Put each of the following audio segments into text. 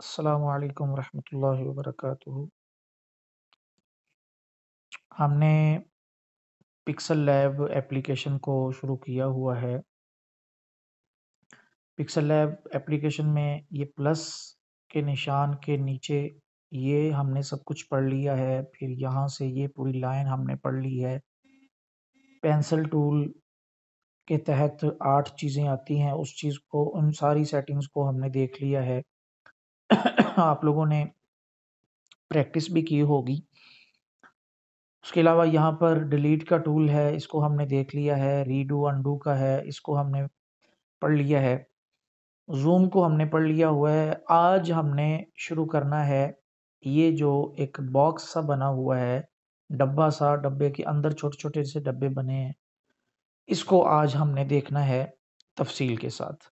असलकम वरहमतुल्लाहि वबरकatuh हमने पिक्सल लैब एप्लीकेशन को शुरू किया हुआ है पिक्सल लैब एप्लीकेशन में ये प्लस के निशान के नीचे ये हमने सब कुछ पढ़ लिया है फिर यहाँ से ये पूरी लाइन हमने पढ़ ली है पेंसिल टूल के तहत आठ चीज़ें आती हैं उस चीज़ को उन सारी सेटिंग्स को हमने देख लिया है आप लोगों ने प्रैक्टिस भी की होगी उसके अलावा यहाँ पर डिलीट का टूल है इसको हमने देख लिया है रीडू अनडू का है इसको हमने पढ़ लिया है जूम को हमने पढ़ लिया हुआ है आज हमने शुरू करना है ये जो एक बॉक्स सा बना हुआ है डब्बा सा डब्बे के अंदर छोटे छोटे से डब्बे बने हैं इसको आज हमने देखना है तफसील के साथ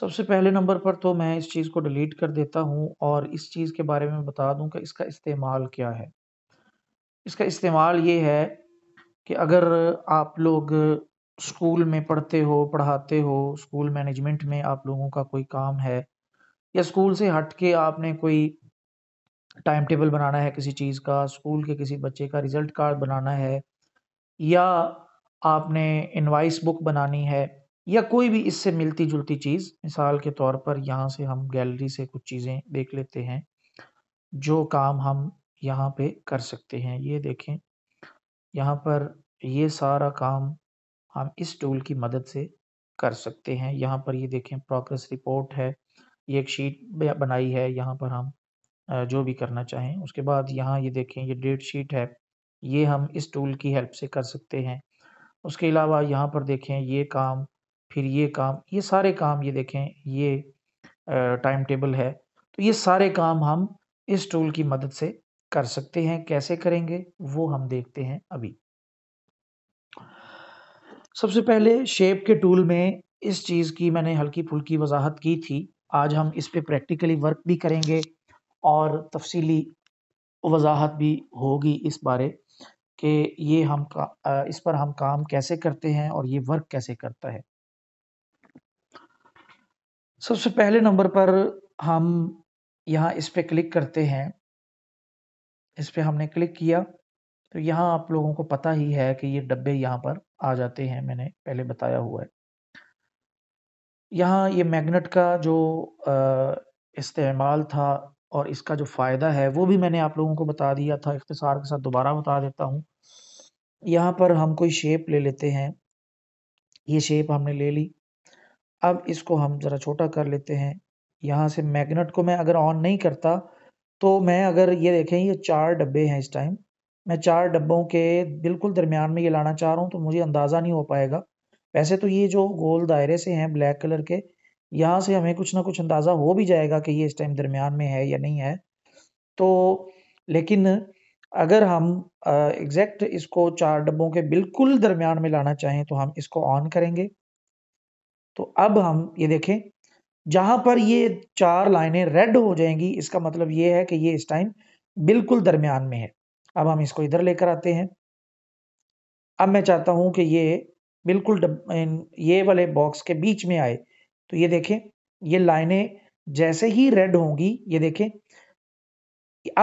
सबसे पहले नंबर पर तो मैं इस चीज़ को डिलीट कर देता हूँ और इस चीज़ के बारे में बता दूँ कि इसका इस्तेमाल क्या है इसका इस्तेमाल ये है कि अगर आप लोग स्कूल में पढ़ते हो पढ़ाते हो स्कूल मैनेजमेंट में आप लोगों का कोई काम है या स्कूल से हट के आपने कोई टाइम टेबल बनाना है किसी चीज़ का स्कूल के किसी बच्चे का रिज़ल्ट कार्ड बनाना है या आपने इनवाइस बुक बनानी है या कोई भी इससे मिलती जुलती चीज़ मिसाल के तौर पर यहाँ से हम गैलरी से कुछ चीज़ें देख लेते हैं जो काम हम यहाँ पे कर सकते हैं ये देखें यहाँ पर ये सारा काम हम इस टूल की मदद से कर सकते हैं यहाँ पर ये देखें प्रोग्रेस रिपोर्ट है ये एक शीट बनाई है यहाँ पर हम जो भी करना चाहें उसके बाद यहाँ ये देखें ये डेट शीट है ये हम इस टूल की हेल्प से कर सकते हैं उसके अलावा यहाँ पर देखें ये काम फिर ये काम ये सारे काम ये देखें ये टाइम टेबल है तो ये सारे काम हम इस टूल की मदद से कर सकते हैं कैसे करेंगे वो हम देखते हैं अभी सबसे पहले शेप के टूल में इस चीज़ की मैंने हल्की फुल्की वजाहत की थी आज हम इस पर प्रैक्टिकली वर्क भी करेंगे और तफसीली वजाहत भी होगी इस बारे कि ये हम का इस पर हम काम कैसे करते हैं और ये वर्क कैसे करता है सबसे पहले नंबर पर हम यहाँ इस पर क्लिक करते हैं इस पर हमने क्लिक किया तो यहाँ आप लोगों को पता ही है कि ये डब्बे यहाँ पर आ जाते हैं मैंने पहले बताया हुआ है यहाँ ये मैग्नेट का जो इस्तेमाल था और इसका जो फ़ायदा है वो भी मैंने आप लोगों को बता दिया था इख्तसार के साथ दोबारा बता देता हूँ यहाँ पर हम कोई शेप ले लेते हैं ये शेप हमने ले ली अब इसको हम ज़रा छोटा कर लेते हैं यहाँ से मैग्नेट को मैं अगर ऑन नहीं करता तो मैं अगर ये देखें ये चार डब्बे हैं इस टाइम मैं चार डब्बों के बिल्कुल दरमियान में ये लाना चाह रहा हूँ तो मुझे अंदाज़ा नहीं हो पाएगा वैसे तो ये जो गोल दायरे से हैं ब्लैक कलर के यहाँ से हमें कुछ ना कुछ अंदाज़ा हो भी जाएगा कि ये इस टाइम दरमियान में है या नहीं है तो लेकिन अगर हम एग्जैक्ट इसको चार डब्बों के बिल्कुल दरमियान में लाना चाहें तो हम इसको ऑन करेंगे तो अब हम ये देखें जहां पर ये चार लाइनें रेड हो जाएंगी इसका मतलब ये है कि ये इस टाइम बिल्कुल दरमियान में है अब हम इसको इधर लेकर आते हैं अब मैं चाहता हूं कि ये बिल्कुल ये वाले बॉक्स के बीच में आए तो ये देखें ये लाइनें जैसे ही रेड होंगी ये देखें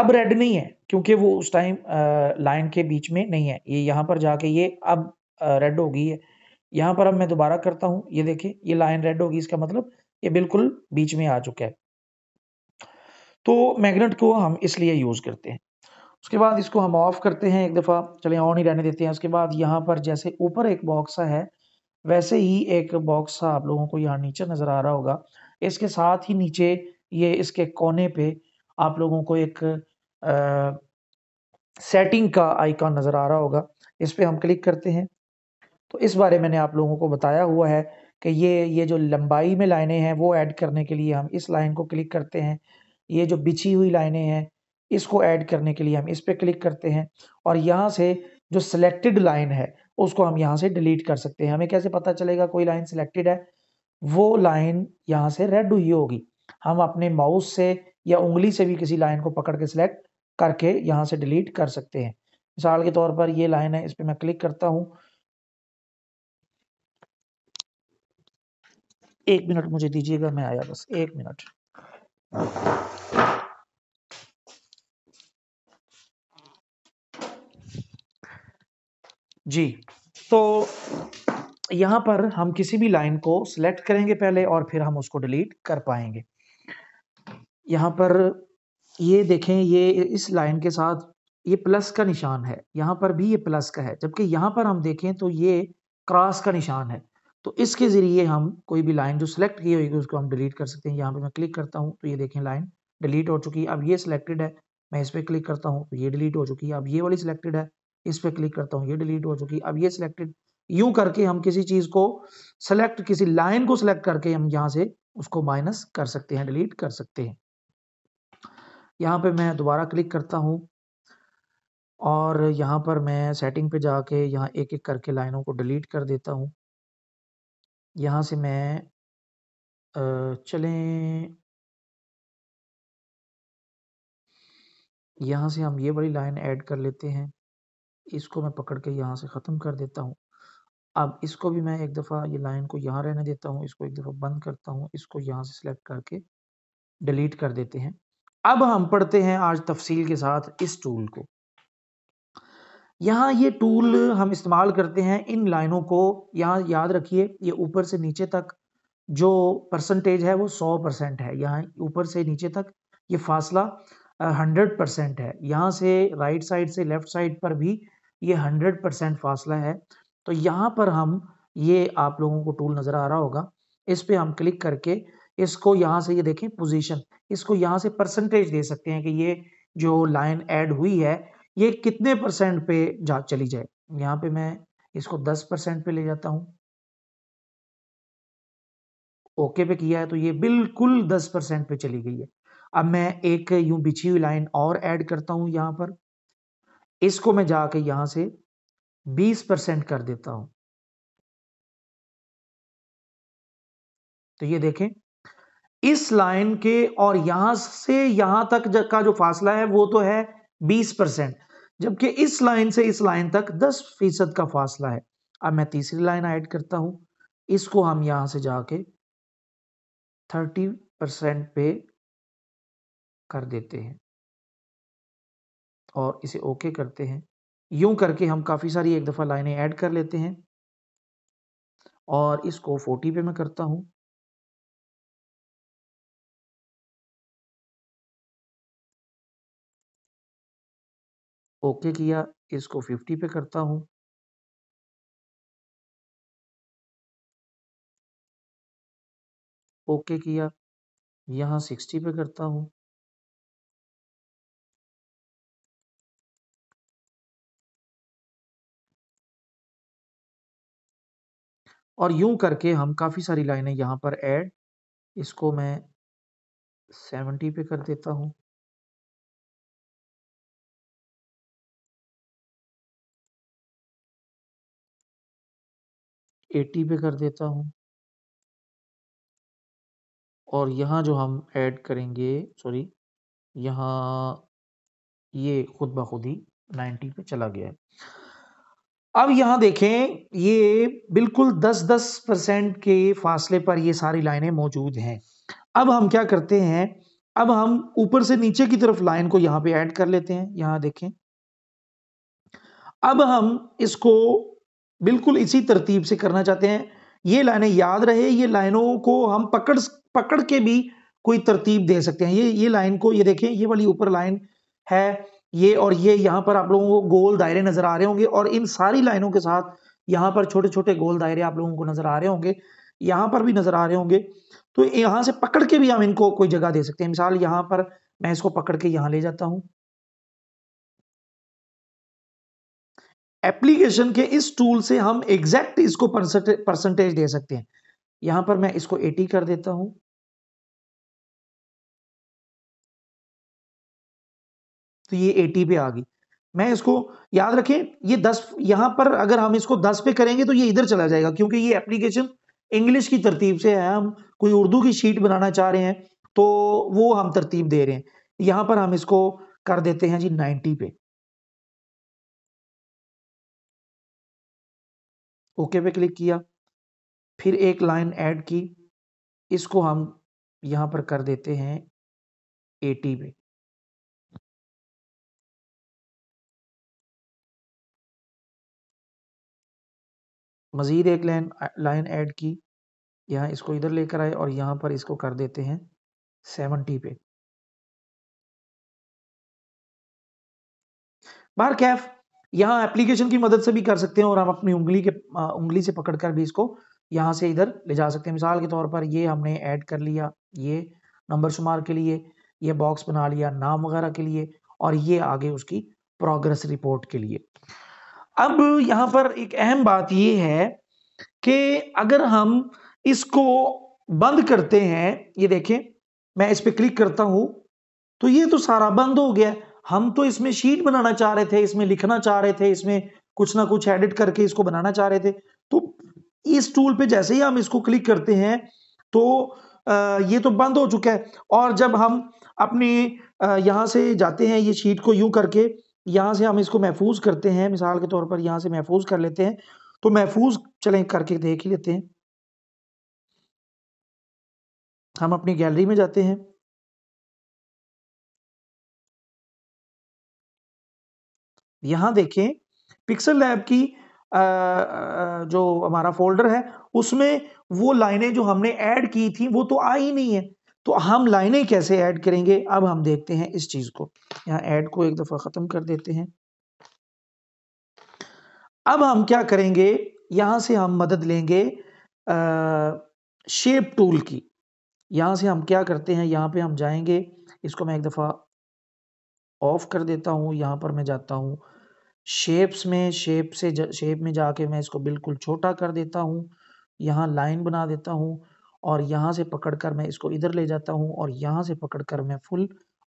अब रेड नहीं है क्योंकि वो उस टाइम लाइन के बीच में नहीं है ये यहाँ पर जाके ये अब रेड होगी है यहाँ पर अब मैं दोबारा करता हूँ ये देखिए ये लाइन रेड होगी इसका मतलब ये बिल्कुल बीच में आ चुका है तो मैग्नेट को हम इसलिए यूज़ करते हैं उसके बाद इसको हम ऑफ करते हैं एक दफ़ा चले ऑन ही रहने देते हैं उसके बाद यहाँ पर जैसे ऊपर एक बॉक्स है वैसे ही एक बॉक्स आप लोगों को यहाँ नीचे नज़र आ रहा होगा इसके साथ ही नीचे ये इसके कोने पे आप लोगों को एक आ, सेटिंग का आइकॉन नज़र आ रहा होगा इस पर हम क्लिक करते हैं तो इस बारे मैंने आप लोगों को बताया हुआ है कि ये ये जो लंबाई में लाइनें हैं वो ऐड करने के लिए हम इस लाइन को क्लिक करते हैं ये जो बिछी हुई लाइनें हैं इसको ऐड करने के लिए हम इस पर क्लिक करते हैं और यहाँ से जो सिलेक्टेड लाइन है उसको हम यहाँ से डिलीट कर सकते हैं हमें कैसे पता चलेगा कोई लाइन सिलेक्टेड है वो लाइन यहाँ से रेड हुई होगी हम अपने माउस से या उंगली से भी किसी लाइन को पकड़ के सिलेक्ट करके यहाँ से डिलीट कर सकते हैं मिसाल के तौर पर ये लाइन है इस पर मैं क्लिक करता हूँ एक मिनट मुझे दीजिएगा मैं आया बस एक मिनट जी तो यहां पर हम किसी भी लाइन को सिलेक्ट करेंगे पहले और फिर हम उसको डिलीट कर पाएंगे यहां पर ये देखें ये इस लाइन के साथ ये प्लस का निशान है यहां पर भी ये प्लस का है जबकि यहां पर हम देखें तो ये क्रॉस का निशान है तो इसके ज़रिए हम कोई भी लाइन जो सिलेक्ट की होगी उसको हम डिलीट कर सकते हैं यहाँ पे मैं क्लिक करता हूँ तो ये देखें लाइन डिलीट हो चुकी है अब ये सिलेक्टेड है मैं इस पर क्लिक करता हूँ तो ये डिलीट हो चुकी है अब ये वाली सिलेक्टेड है इस पर क्लिक करता हूँ ये डिलीट हो चुकी है अब ये सिलेक्टेड यू करके हम किसी चीज़ को सिलेक्ट किसी लाइन को सिलेक्ट करके हम यहाँ से उसको माइनस कर सकते हैं डिलीट कर सकते हैं यहाँ पे मैं दोबारा क्लिक करता हूँ और यहाँ पर मैं सेटिंग पे जाके यहाँ एक एक करके लाइनों को डिलीट कर देता हूँ यहाँ से मैं चलें यहाँ से हम ये वाली लाइन ऐड कर लेते हैं इसको मैं पकड़ के यहाँ से ख़त्म कर देता हूँ अब इसको भी मैं एक दफ़ा ये लाइन को यहाँ रहने देता हूँ इसको एक दफ़ा बंद करता हूँ इसको यहाँ से सिलेक्ट करके डिलीट कर देते हैं अब हम पढ़ते हैं आज तफसील के साथ इस टूल को यहाँ ये टूल हम इस्तेमाल करते हैं इन लाइनों को यहाँ याद रखिए ये ऊपर से नीचे तक जो परसेंटेज है वो सौ परसेंट है यहाँ ऊपर से नीचे तक ये फासला हंड्रेड परसेंट है यहाँ से राइट साइड से लेफ़्ट साइड पर भी ये हंड्रेड परसेंट फासला है तो यहाँ पर हम ये आप लोगों को टूल नज़र आ रहा होगा इस पर हम क्लिक करके इसको यहाँ से ये देखें पोजिशन इसको यहाँ से परसेंटेज दे सकते हैं कि ये जो लाइन ऐड हुई है ये कितने परसेंट पे जा चली जाए यहाँ पे मैं इसको 10 परसेंट पे ले जाता हूँ ओके पे किया है तो ये बिल्कुल 10 परसेंट पे चली गई है अब मैं एक यूं बिछी हुई लाइन और ऐड करता हूँ यहाँ पर इसको मैं जाके यहाँ से 20 परसेंट कर देता हूँ तो ये देखें इस लाइन के और यहां से यहां तक का जो फासला है वो तो है बीस परसेंट जबकि इस लाइन से इस लाइन तक दस फीसद का फासला है अब मैं तीसरी लाइन ऐड करता हूं इसको हम यहां से जाके थर्टी परसेंट पे कर देते हैं और इसे ओके करते हैं यूं करके हम काफ़ी सारी एक दफ़ा लाइनें ऐड कर लेते हैं और इसको फोर्टी पे मैं करता हूं ओके किया इसको 50 पे करता हूं ओके किया यहां 60 पे करता हूं और यूं करके हम काफ़ी सारी लाइनें यहाँ पर ऐड इसको मैं 70 पे कर देता हूँ एटी पे कर देता हूँ और यहाँ जो हम ऐड करेंगे सॉरी यहाँ ये खुद ब खुद ही नाइन्टी पे चला गया है अब यहाँ देखें ये बिल्कुल 10-10 परसेंट के फासले पर ये सारी लाइनें मौजूद हैं अब हम क्या करते हैं अब हम ऊपर से नीचे की तरफ लाइन को यहाँ पे ऐड कर लेते हैं यहाँ देखें अब हम इसको बिल्कुल इसी तरतीब से करना चाहते हैं ये लाइनें याद रहे ये लाइनों को हम पकड़ पकड़ के भी कोई तरतीब दे सकते हैं ये ये लाइन को ये देखें ये वाली ऊपर लाइन है ये और ये यहाँ पर आप लोगों को गोल दायरे नज़र आ रहे होंगे और इन सारी लाइनों के साथ यहाँ पर छोटे छोटे गोल दायरे आप लोगों को नज़र आ रहे होंगे यहाँ पर भी नज़र आ रहे होंगे तो यहाँ से पकड़ के भी हम इनको कोई जगह दे सकते हैं मिसाल यहाँ पर मैं इसको पकड़ के यहाँ ले जाता हूँ एप्लीकेशन के इस टूल से हम एग्जैक्ट इसको परसेंटेज दे सकते हैं यहां पर मैं इसको 80 कर देता हूं तो ये 80 पे आ गई मैं इसको याद रखें ये 10 यहां पर अगर हम इसको 10 पे करेंगे तो ये इधर चला जाएगा क्योंकि ये एप्लीकेशन इंग्लिश की तरतीब से है हम कोई उर्दू की शीट बनाना चाह रहे हैं तो वो हम तरतीब दे रहे हैं यहां पर हम इसको कर देते हैं जी 90 पे ओके पे क्लिक किया फिर एक लाइन ऐड की इसको हम यहाँ पर कर देते हैं 80 पे मज़ीद एक लाइन लाइन ऐड की यहाँ इसको इधर लेकर आए और यहाँ पर इसको कर देते हैं 70 पे बार कैफ यहाँ एप्लीकेशन की मदद से भी कर सकते हैं और हम अपनी उंगली के उंगली से पकड़कर भी इसको यहाँ से इधर ले जा सकते हैं मिसाल के तौर पर ये हमने ऐड कर लिया ये नंबर शुमार के लिए ये बॉक्स बना लिया नाम वगैरह के लिए और ये आगे उसकी प्रोग्रेस रिपोर्ट के लिए अब यहाँ पर एक अहम बात ये है कि अगर हम इसको बंद करते हैं ये देखें मैं इस पर क्लिक करता हूँ तो ये तो सारा बंद हो गया हम तो इसमें शीट बनाना चाह रहे थे इसमें लिखना चाह रहे थे इसमें कुछ ना कुछ एडिट करके इसको बनाना चाह रहे थे तो इस टूल पे जैसे ही हम इसको क्लिक करते हैं तो ये तो बंद हो चुका है और जब हम अपने यहाँ से जाते हैं ये शीट को यूँ करके यहाँ से हम इसको महफूज करते हैं मिसाल के तौर पर यहाँ से महफूज कर लेते हैं तो महफूज चलें करके देख लेते हैं हम अपनी गैलरी में जाते हैं यहां देखें पिक्सल लैब की जो हमारा फोल्डर है उसमें वो लाइनें जो हमने ऐड की थी वो तो आई नहीं है तो हम लाइनें कैसे ऐड करेंगे अब हम देखते हैं इस चीज़ को यहाँ ऐड को एक दफ़ा ख़त्म कर देते हैं अब हम क्या करेंगे यहां से हम मदद लेंगे आ, शेप टूल की यहां से हम क्या करते हैं यहां पे हम जाएंगे इसको मैं एक दफ़ा ऑफ कर देता हूं यहां पर मैं जाता हूं शेप्स में शेप से शेप में जाके मैं इसको बिल्कुल छोटा कर देता हूँ यहाँ लाइन बना देता हूँ और यहाँ से पकड़कर मैं इसको इधर ले जाता हूँ और यहाँ से पकड़कर मैं फुल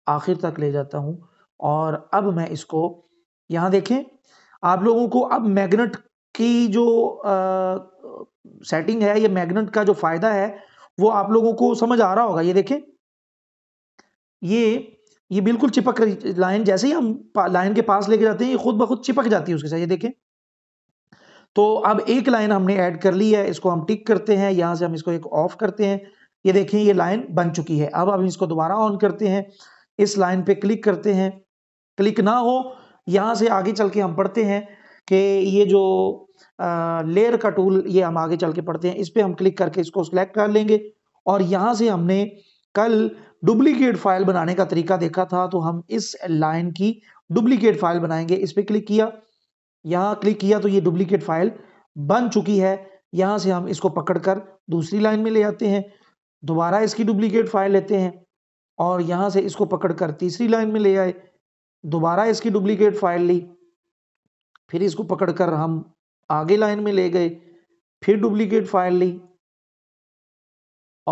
आखिर तक ले जाता हूँ और अब मैं इसको यहाँ देखें आप लोगों को अब मैग्नेट की जो आ, सेटिंग है ये मैग्नेट का जो फायदा है वो आप लोगों को समझ आ रहा होगा ये देखें ये ये बिल्कुल चिपक रही लाइन जैसे ही हम लाइन के पास लेके जाते हैं ये खुद ब खुद चिपक जाती है उसके साथ ये देखें तो अब एक लाइन हमने ऐड कर ली है इसको हम टिक करते हैं यहाँ से हम इसको एक ऑफ करते हैं ये देखें ये लाइन बन चुकी है अब हम इसको दोबारा ऑन करते हैं इस लाइन पे क्लिक करते हैं क्लिक ना हो यहाँ से आगे चल के हम पढ़ते हैं कि ये जो आ, लेयर का टूल ये हम आगे चल के पढ़ते हैं इस पर हम क्लिक करके इसको सेलेक्ट कर लेंगे और यहाँ से हमने कल डुप्लीकेट फाइल बनाने का तरीका देखा था तो हम इस लाइन की डुप्लीकेट फाइल बनाएंगे इस पर क्लिक किया यहाँ क्लिक किया तो ये डुप्लीकेट फाइल बन चुकी है यहाँ से हम इसको पकड़कर दूसरी लाइन में ले आते हैं दोबारा इसकी डुप्लीकेट फाइल लेते हैं और यहाँ से इसको पकड़कर तीसरी लाइन में ले आए दोबारा इसकी डुप्लीकेट फाइल ली फिर इसको पकड़कर हम आगे लाइन में ले गए फिर डुप्लीकेट फाइल ली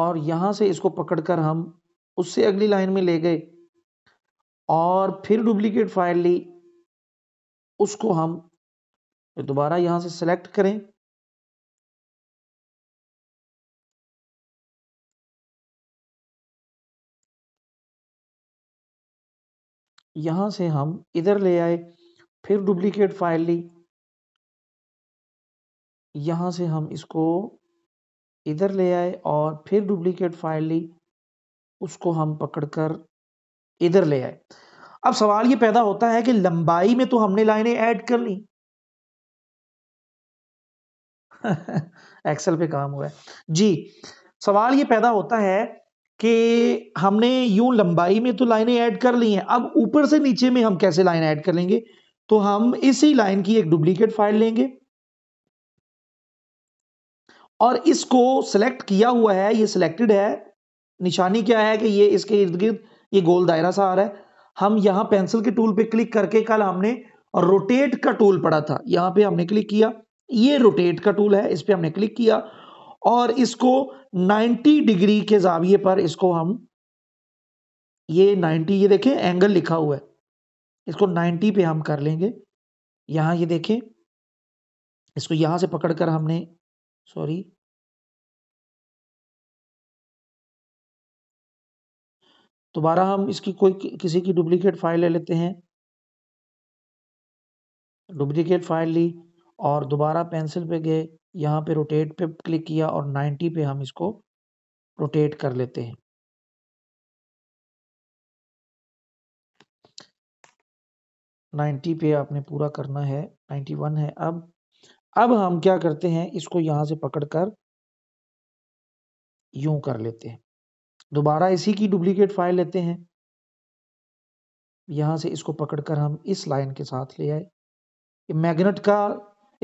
और यहाँ से इसको पकड़कर हम उससे अगली लाइन में ले गए और फिर डुप्लीकेट फाइल ली उसको हम दोबारा यहां से सेलेक्ट करें यहां से हम इधर ले आए फिर डुप्लीकेट फाइल ली यहां से हम इसको इधर ले आए और फिर डुप्लीकेट फाइल ली उसको हम पकड़कर इधर ले आए अब सवाल ये पैदा होता है कि लंबाई में तो हमने लाइनें ऐड कर ली एक्सेल पे काम हुआ है जी सवाल ये पैदा होता है कि हमने यूं लंबाई में तो लाइनें ऐड कर ली हैं अब ऊपर से नीचे में हम कैसे लाइन ऐड कर लेंगे तो हम इसी लाइन की एक डुप्लीकेट फाइल लेंगे और इसको सिलेक्ट किया हुआ है ये सिलेक्टेड है निशानी क्या है कि ये इसके इर्द गिर्द ये गोल दायरा सा आ रहा है हम यहाँ पेंसिल के टूल पे क्लिक करके कल हमने रोटेट का टूल पड़ा था यहाँ पे हमने क्लिक किया ये रोटेट का टूल है इस पर हमने क्लिक किया और इसको 90 डिग्री के जाविये पर इसको हम ये 90 ये देखें एंगल लिखा हुआ है इसको 90 पे हम कर लेंगे यहाँ ये देखें इसको यहाँ से पकड़कर हमने सॉरी दोबारा हम इसकी कोई किसी की डुप्लीकेट फाइल ले लेते हैं डुप्लीकेट फाइल ली और दोबारा पेंसिल पे गए यहाँ पे रोटेट पे क्लिक किया और 90 पे हम इसको रोटेट कर लेते हैं नाइन्टी पे आपने पूरा करना है नाइन्टी वन है अब अब हम क्या करते हैं इसको यहाँ से पकड़ कर यूं कर लेते हैं दोबारा इसी की डुप्लीकेट फाइल लेते हैं यहाँ से इसको पकड़कर हम इस लाइन के साथ ले आए मैग्नेट का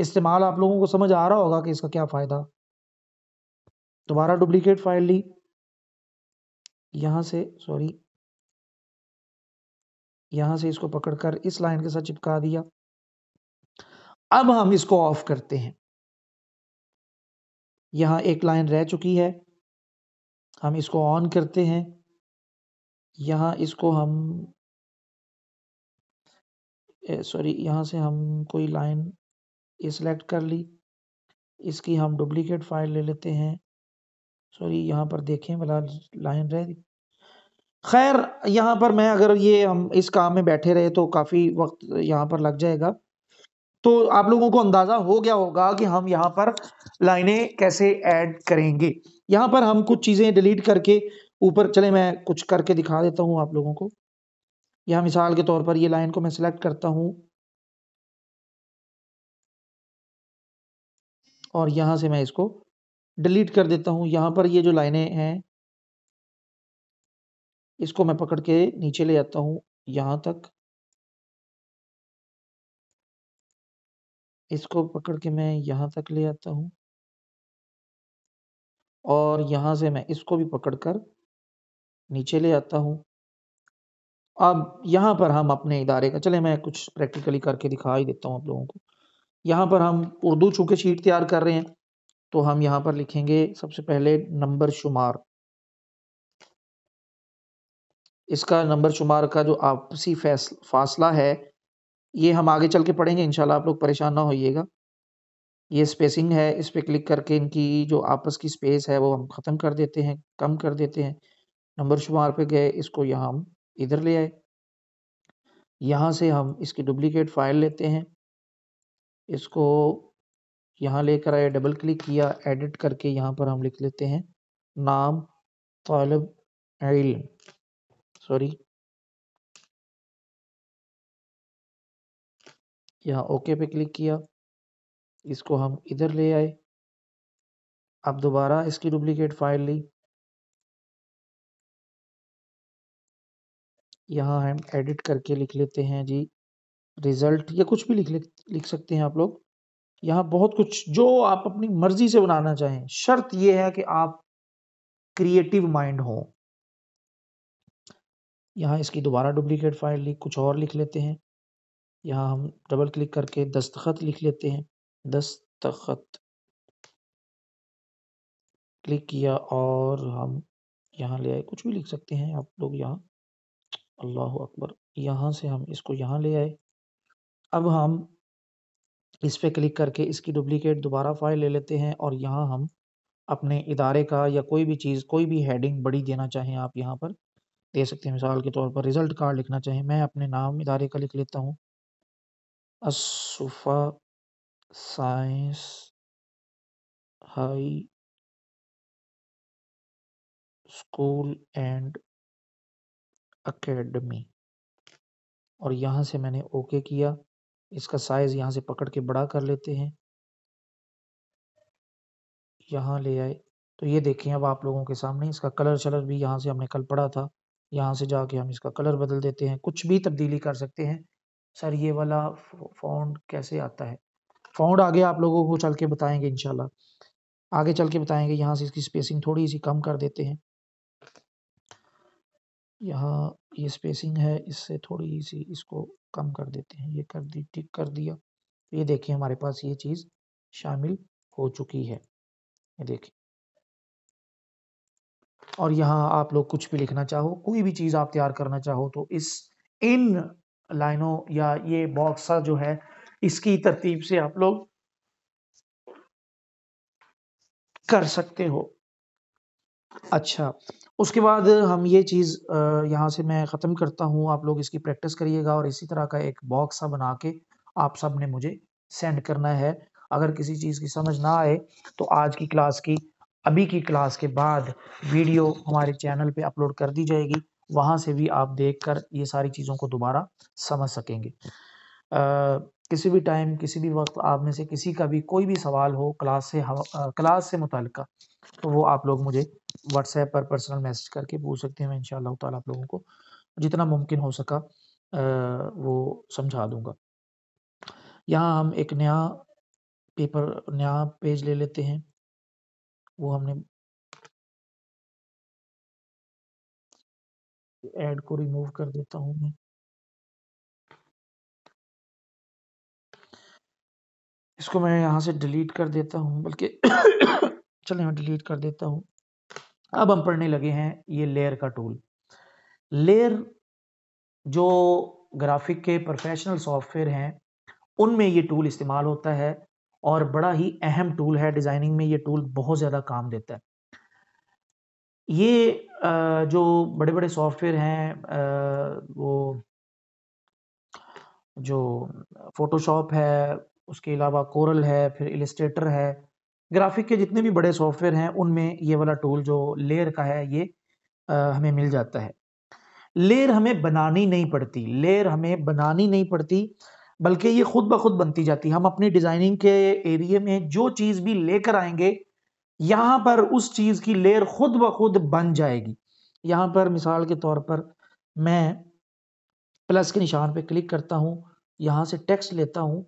इस्तेमाल आप लोगों को समझ आ रहा होगा कि इसका क्या फ़ायदा दोबारा डुप्लीकेट फाइल ली यहाँ से सॉरी यहाँ से इसको पकड़कर इस लाइन के साथ चिपका दिया अब हम इसको ऑफ करते हैं यहाँ एक लाइन रह चुकी है हम इसको ऑन करते हैं यहाँ इसको हम सॉरी यहाँ से हम कोई लाइन ये सिलेक्ट कर ली इसकी हम डुप्लीकेट फाइल ले लेते हैं सॉरी यहाँ पर देखें भला लाइन रह गई खैर यहाँ पर मैं अगर ये हम इस काम में बैठे रहे तो काफ़ी वक्त यहाँ पर लग जाएगा तो आप लोगों को अंदाज़ा हो गया होगा कि हम यहाँ पर लाइनें कैसे ऐड करेंगे यहाँ पर हम कुछ चीज़ें डिलीट करके ऊपर चले मैं कुछ करके दिखा देता हूँ आप लोगों को यहाँ मिसाल के तौर पर ये लाइन को मैं सिलेक्ट करता हूँ और यहाँ से मैं इसको डिलीट कर देता हूँ यहाँ पर ये जो लाइनें हैं इसको मैं पकड़ के नीचे ले आता हूँ यहाँ तक इसको पकड़ के मैं यहाँ तक ले आता हूँ और यहाँ से मैं इसको भी पकड़कर नीचे ले आता हूँ अब यहाँ पर हम अपने इदारे का चले मैं कुछ प्रैक्टिकली करके दिखा ही देता हूँ आप लोगों को यहाँ पर हम उर्दू चूँकि शीट तैयार कर रहे हैं तो हम यहाँ पर लिखेंगे सबसे पहले नंबर शुमार इसका नंबर शुमार का जो आपसी फासला है ये हम आगे चल के पढ़ेंगे इंशाल्लाह आप लोग परेशान ना होइएगा ये स्पेसिंग है इस पर क्लिक करके इनकी जो आपस की स्पेस है वो हम ख़त्म कर देते हैं कम कर देते हैं नंबर शुमार पे गए इसको यहाँ हम इधर ले आए यहाँ से हम इसकी डुप्लीकेट फाइल लेते हैं इसको यहाँ लेकर आए डबल क्लिक किया एडिट करके यहाँ पर हम लिख लेते हैं नाम तालब इल्म सॉरी यहाँ ओके पे क्लिक किया इसको हम इधर ले आए अब दोबारा इसकी डुप्लीकेट फाइल ली यहाँ हम एडिट करके लिख लेते हैं जी रिजल्ट या कुछ भी लिख लिख सकते हैं आप लोग यहाँ बहुत कुछ जो आप अपनी मर्जी से बनाना चाहें शर्त यह है कि आप क्रिएटिव माइंड हो यहाँ इसकी दोबारा डुप्लीकेट फाइल ली कुछ और लिख लेते हैं यहाँ हम डबल क्लिक करके दस्तखत लिख लेते हैं दस्तखत क्लिक किया और हम यहाँ ले आए कुछ भी लिख सकते हैं आप लोग यहाँ अल्लाह अकबर यहाँ से हम इसको यहाँ ले आए अब हम इस पर क्लिक करके इसकी डुप्लिकेट दोबारा फाइल ले लेते हैं और यहाँ हम अपने इदारे का या कोई भी चीज़ कोई भी हेडिंग बड़ी देना चाहें आप यहाँ पर दे सकते हैं मिसाल के तौर पर रिज़ल्ट कार्ड लिखना चाहें मैं अपने नाम इदारे का लिख लेता हूँ Asfa science high school and academy और यहाँ से मैंने ओके किया इसका साइज यहाँ से पकड़ के बड़ा कर लेते हैं यहाँ ले आए तो ये देखें अब आप लोगों के सामने इसका कलर शलर भी यहाँ से हमने कल पढ़ा था यहाँ से जाके हम इसका कलर बदल देते हैं कुछ भी तब्दीली कर सकते हैं सर ये वाला फॉन्ट कैसे आता है फाउंड आगे आप लोगों को चल के बताएंगे इनशाला आगे चल के बताएंगे यहाँ से इसकी स्पेसिंग थोड़ी सी कम कर देते हैं यहाँ ये स्पेसिंग है इससे थोड़ी सी इसको कम कर देते हैं ये कर दी टिक कर दिया ये देखिए हमारे पास ये चीज़ शामिल हो चुकी है ये देखिए और यहाँ आप लोग कुछ भी लिखना चाहो कोई भी चीज़ आप तैयार करना चाहो तो इस इन लाइनों या ये बॉक्स जो है इसकी तरतीब से आप लोग कर सकते हो अच्छा उसके बाद हम ये चीज़ यहाँ से मैं ख़त्म करता हूँ आप लोग इसकी प्रैक्टिस करिएगा और इसी तरह का एक बॉक्स सा बना के आप सब ने मुझे सेंड करना है अगर किसी चीज़ की समझ ना आए तो आज की क्लास की अभी की क्लास के बाद वीडियो हमारे चैनल पे अपलोड कर दी जाएगी वहाँ से भी आप देखकर ये सारी चीज़ों को दोबारा समझ सकेंगे आ, किसी भी टाइम किसी भी वक्त आप में से किसी का भी कोई भी सवाल हो क्लास से क्लास से मुतल तो वो आप लोग मुझे व्हाट्सएप पर पर्सनल मैसेज करके पूछ सकते हैं मैं इन शाह आप लोगों को जितना मुमकिन हो सका वो समझा दूंगा यहाँ हम एक नया पेपर नया पेज ले लेते हैं वो हमने ऐड को रिमूव कर देता हूँ मैं इसको मैं यहाँ से डिलीट कर देता हूँ बल्कि चले मैं डिलीट कर देता हूँ अब हम पढ़ने लगे हैं ये लेयर का टूल लेयर जो ग्राफिक के प्रोफेशनल सॉफ्टवेयर हैं उनमें ये टूल इस्तेमाल होता है और बड़ा ही अहम टूल है डिज़ाइनिंग में ये टूल बहुत ज़्यादा काम देता है ये जो बड़े बड़े सॉफ्टवेयर हैं वो जो फोटोशॉप है उसके अलावा कोरल है फिर इलिस्ट्रेटर है ग्राफिक के जितने भी बड़े सॉफ्टवेयर हैं उनमें ये वाला टूल जो लेयर का है ये आ, हमें मिल जाता है लेयर हमें बनानी नहीं पड़ती लेयर हमें बनानी नहीं पड़ती बल्कि ये खुद ब खुद बनती जाती हम अपनी डिज़ाइनिंग के एरिए में जो चीज़ भी लेकर आएंगे यहाँ पर उस चीज़ की लेयर खुद ब खुद बन जाएगी यहाँ पर मिसाल के तौर पर मैं प्लस के निशान पे क्लिक करता हूँ यहाँ से टेक्स्ट लेता हूँ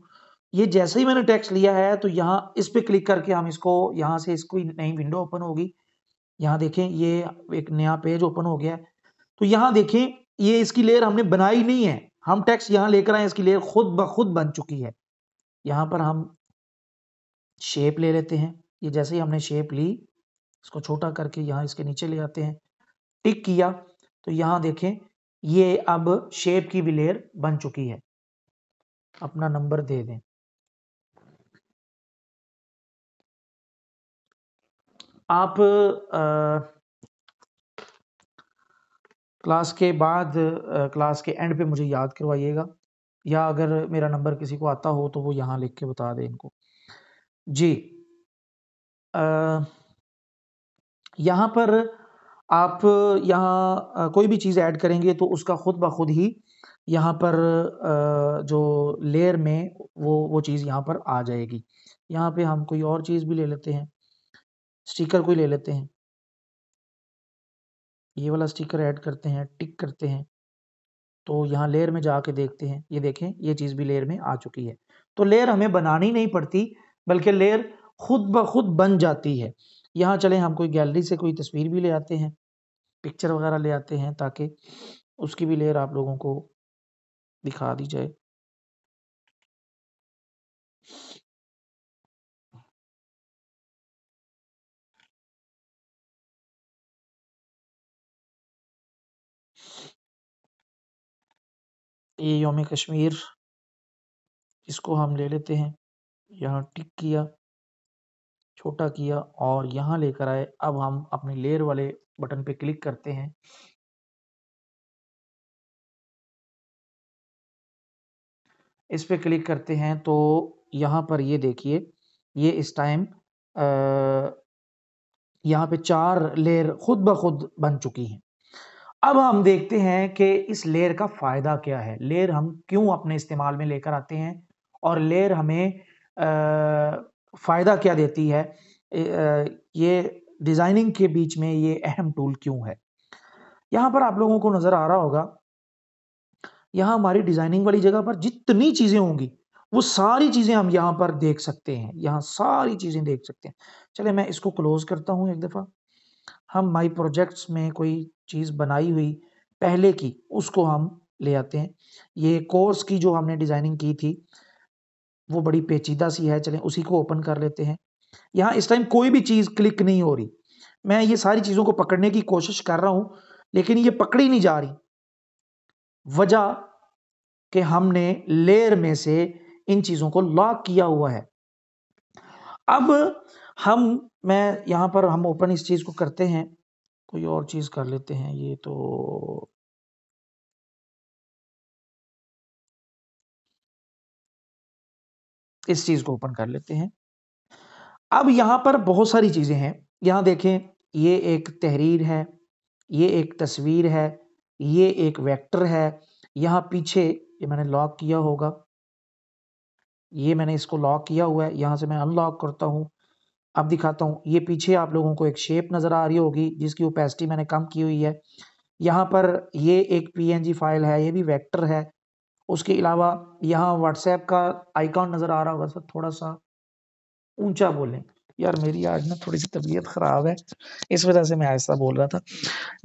ये जैसे ही मैंने टेक्स्ट लिया है तो यहाँ इस पर क्लिक करके हम इसको यहाँ से इसको नई विंडो ओपन होगी यहाँ देखें ये एक नया पेज ओपन हो गया है तो यहाँ देखें ये इसकी लेयर हमने बनाई नहीं है हम टेक्स्ट यहाँ लेकर आए इसकी लेयर खुद ब खुद बन चुकी है यहाँ पर हम शेप ले लेते हैं ये जैसे ही हमने शेप ली इसको छोटा करके यहाँ इसके नीचे ले आते हैं टिक किया तो यहाँ देखें ये अब शेप की भी लेयर बन चुकी है अपना नंबर दे दें आप क्लास के बाद क्लास के एंड पे मुझे याद करवाइएगा या अगर मेरा नंबर किसी को आता हो तो वो यहाँ लिख के बता दें इनको जी यहाँ पर आप यहाँ कोई भी चीज़ ऐड करेंगे तो उसका ख़ुद ब खुद ही यहाँ पर जो लेयर में वो वो चीज़ यहाँ पर आ जाएगी यहाँ पे हम कोई और चीज़ भी ले लेते हैं स्टिकर ही ले लेते हैं ये वाला स्टिकर ऐड करते हैं टिक करते हैं तो यहाँ लेयर में जाके देखते हैं ये देखें ये चीज़ भी लेयर में आ चुकी है तो लेयर हमें बनानी नहीं पड़ती बल्कि लेयर खुद ब खुद बन जाती है यहाँ चले हम कोई गैलरी से कोई तस्वीर भी ले आते हैं पिक्चर वगैरह ले आते हैं ताकि उसकी भी लेयर आप लोगों को दिखा दी जाए ये योम कश्मीर इसको हम ले लेते हैं यहाँ टिक किया छोटा किया और यहाँ लेकर आए अब हम अपने लेयर वाले बटन पे क्लिक करते हैं इस पे क्लिक करते हैं तो यहाँ पर ये देखिए ये इस टाइम यहाँ पे चार लेयर खुद ब खुद बन चुकी हैं अब हम देखते हैं कि इस लेयर का फ़ायदा क्या है लेयर हम क्यों अपने इस्तेमाल में लेकर आते हैं और लेयर हमें फ़ायदा क्या देती है ये डिज़ाइनिंग के बीच में ये अहम टूल क्यों है यहाँ पर आप लोगों को नज़र आ रहा होगा यहाँ हमारी डिज़ाइनिंग वाली जगह पर जितनी चीज़ें होंगी वो सारी चीज़ें हम यहाँ पर देख सकते हैं यहाँ सारी चीज़ें देख सकते हैं चले मैं इसको क्लोज़ करता हूं एक दफ़ा हम माई प्रोजेक्ट्स में कोई चीज़ बनाई हुई पहले की उसको हम ले आते हैं ये कोर्स की जो हमने डिज़ाइनिंग की थी वो बड़ी पेचीदा सी है चलें उसी को ओपन कर लेते हैं यहाँ इस टाइम कोई भी चीज़ क्लिक नहीं हो रही मैं ये सारी चीज़ों को पकड़ने की कोशिश कर रहा हूँ लेकिन ये पकड़ी नहीं जा रही वजह कि हमने लेयर में से इन चीज़ों को लॉक किया हुआ है अब हम मैं यहाँ पर हम ओपन इस चीज़ को करते हैं कोई और चीज़ कर लेते हैं ये तो इस चीज़ को ओपन कर लेते हैं अब यहाँ पर बहुत सारी चीज़ें हैं यहाँ देखें ये एक तहरीर है ये एक तस्वीर है ये एक वेक्टर है यहाँ पीछे ये मैंने लॉक किया होगा ये मैंने इसको लॉक किया हुआ है यहाँ से मैं अनलॉक करता हूँ अब दिखाता हूँ ये पीछे आप लोगों को एक शेप नज़र आ रही होगी जिसकी ओपेसिटी मैंने कम की हुई है यहाँ पर ये एक पी फाइल है ये भी वैक्टर है उसके अलावा यहाँ व्हाट्सएप का आइकॉन नज़र आ रहा होगा सर थोड़ा सा ऊंचा बोलें यार मेरी आज ना थोड़ी सी तबीयत ख़राब है इस वजह से मैं ऐसा बोल रहा था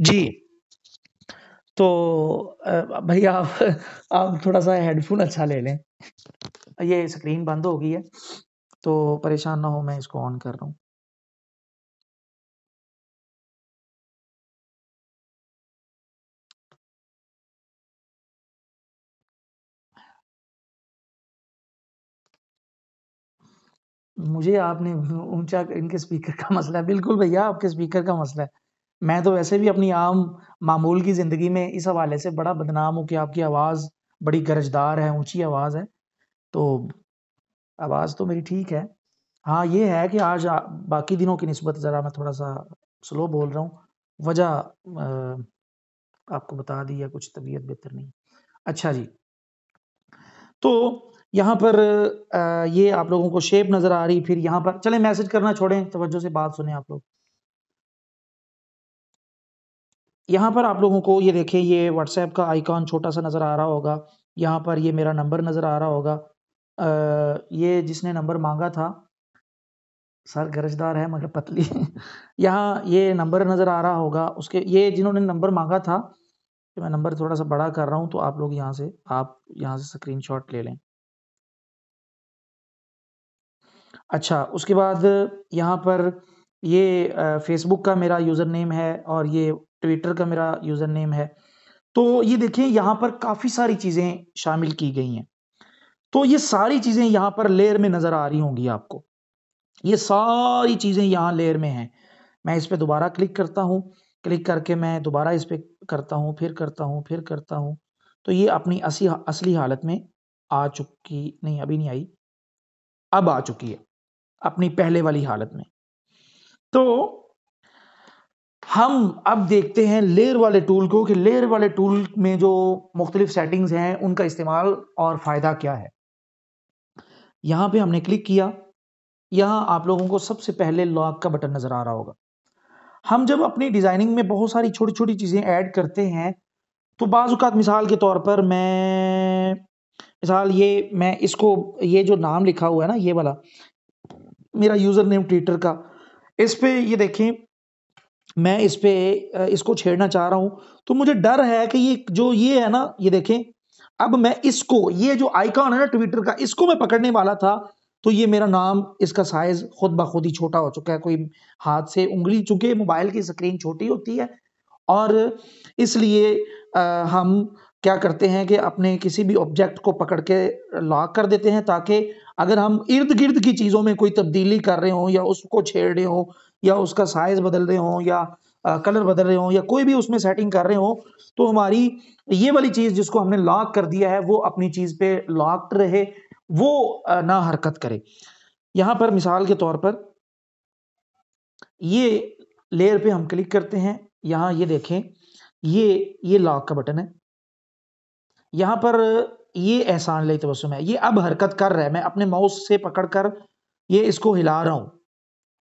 जी तो भाई आप आप थोड़ा सा हेडफोन अच्छा ले लें ये स्क्रीन बंद हो गई है तो परेशान ना हो मैं इसको ऑन कर रहा हूँ। मुझे आपने ऊंचा इनके स्पीकर का मसला है, बिल्कुल भैया आपके स्पीकर का मसला है। मैं तो वैसे भी अपनी आम मामूल की ज़िंदगी में इस हवाले से बड़ा बदनाम हूँ कि आपकी आवाज़ बड़ी गरजदार है, ऊंची आवाज़ है। तो आवाज़ तो मेरी ठीक है हाँ ये है कि आज बाकी दिनों की नस्बत ज़रा मैं थोड़ा सा स्लो बोल रहा हूँ वजह आपको बता दी या कुछ तबीयत बेहतर नहीं अच्छा जी तो यहाँ पर आ, ये आप लोगों को शेप नज़र आ रही फिर यहाँ पर चले मैसेज करना छोड़ें तोज्जो से बात सुने आप लोग यहाँ पर आप लोगों को ये देखें ये व्हाट्सएप का आइकॉन छोटा सा नज़र आ रहा होगा यहाँ पर ये मेरा नंबर नज़र आ रहा होगा ये जिसने नंबर मांगा था सर गरजदार है मगर पतली यहाँ ये नंबर नज़र आ रहा होगा उसके ये जिन्होंने नंबर मांगा था कि मैं नंबर थोड़ा सा बड़ा कर रहा हूँ तो आप लोग यहाँ से आप यहाँ से स्क्रीनशॉट ले लें अच्छा उसके बाद यहाँ पर ये फेसबुक का मेरा यूज़र नेम है और ये ट्विटर का मेरा यूज़र नेम है तो ये देखें यहाँ पर काफ़ी सारी चीज़ें शामिल की गई हैं तो ये सारी चीज़ें यहाँ पर लेयर में नज़र आ रही होंगी आपको ये सारी चीज़ें यहां लेयर में हैं मैं इस पर दोबारा क्लिक करता हूं क्लिक करके मैं दोबारा इस पर करता हूँ फिर करता हूँ फिर करता हूं तो ये अपनी असी असली हालत में आ चुकी नहीं अभी नहीं आई अब आ चुकी है अपनी पहले वाली हालत में तो हम अब देखते हैं लेयर वाले टूल को कि लेयर वाले टूल में जो मुख्तलिफ सेटिंग्स हैं उनका इस्तेमाल और फ़ायदा क्या है यहाँ पे हमने क्लिक किया यहाँ आप लोगों को सबसे पहले लॉक का बटन नज़र आ रहा होगा हम जब अपनी डिज़ाइनिंग में बहुत सारी छोटी छोटी चीज़ें ऐड करते हैं तो बाजूकात मिसाल के तौर पर मैं मिसाल ये मैं इसको ये जो नाम लिखा हुआ है ना ये वाला मेरा यूज़र नेम ट्विटर का इस पर ये देखें मैं इस पर इसको छेड़ना चाह रहा हूँ तो मुझे डर है कि ये जो ये है ना ये देखें अब मैं इसको ये जो आइकॉन है ना ट्विटर का इसको मैं पकड़ने वाला था तो ये मेरा नाम इसका साइज खुद ब खुद ही छोटा हो चुका है कोई हाथ से उंगली चुके मोबाइल की स्क्रीन छोटी होती है और इसलिए हम क्या करते हैं कि अपने किसी भी ऑब्जेक्ट को पकड़ के लॉक कर देते हैं ताकि अगर हम इर्द गिर्द की चीज़ों में कोई तब्दीली कर रहे हों या उसको छेड़ रहे हों या उसका साइज़ बदल रहे हों या कलर बदल रहे हो या कोई भी उसमें सेटिंग कर रहे हो तो हमारी ये वाली चीज़ जिसको हमने लॉक कर दिया है वो अपनी चीज़ पे लॉक्ड रहे वो ना हरकत करे यहाँ पर मिसाल के तौर पर ये लेयर पे हम क्लिक करते हैं यहां ये देखें ये ये लॉक का बटन है यहां पर ये एहसान लई तबसम है ये अब हरकत कर रहा है मैं अपने माउस से पकड़ कर ये इसको हिला रहा हूं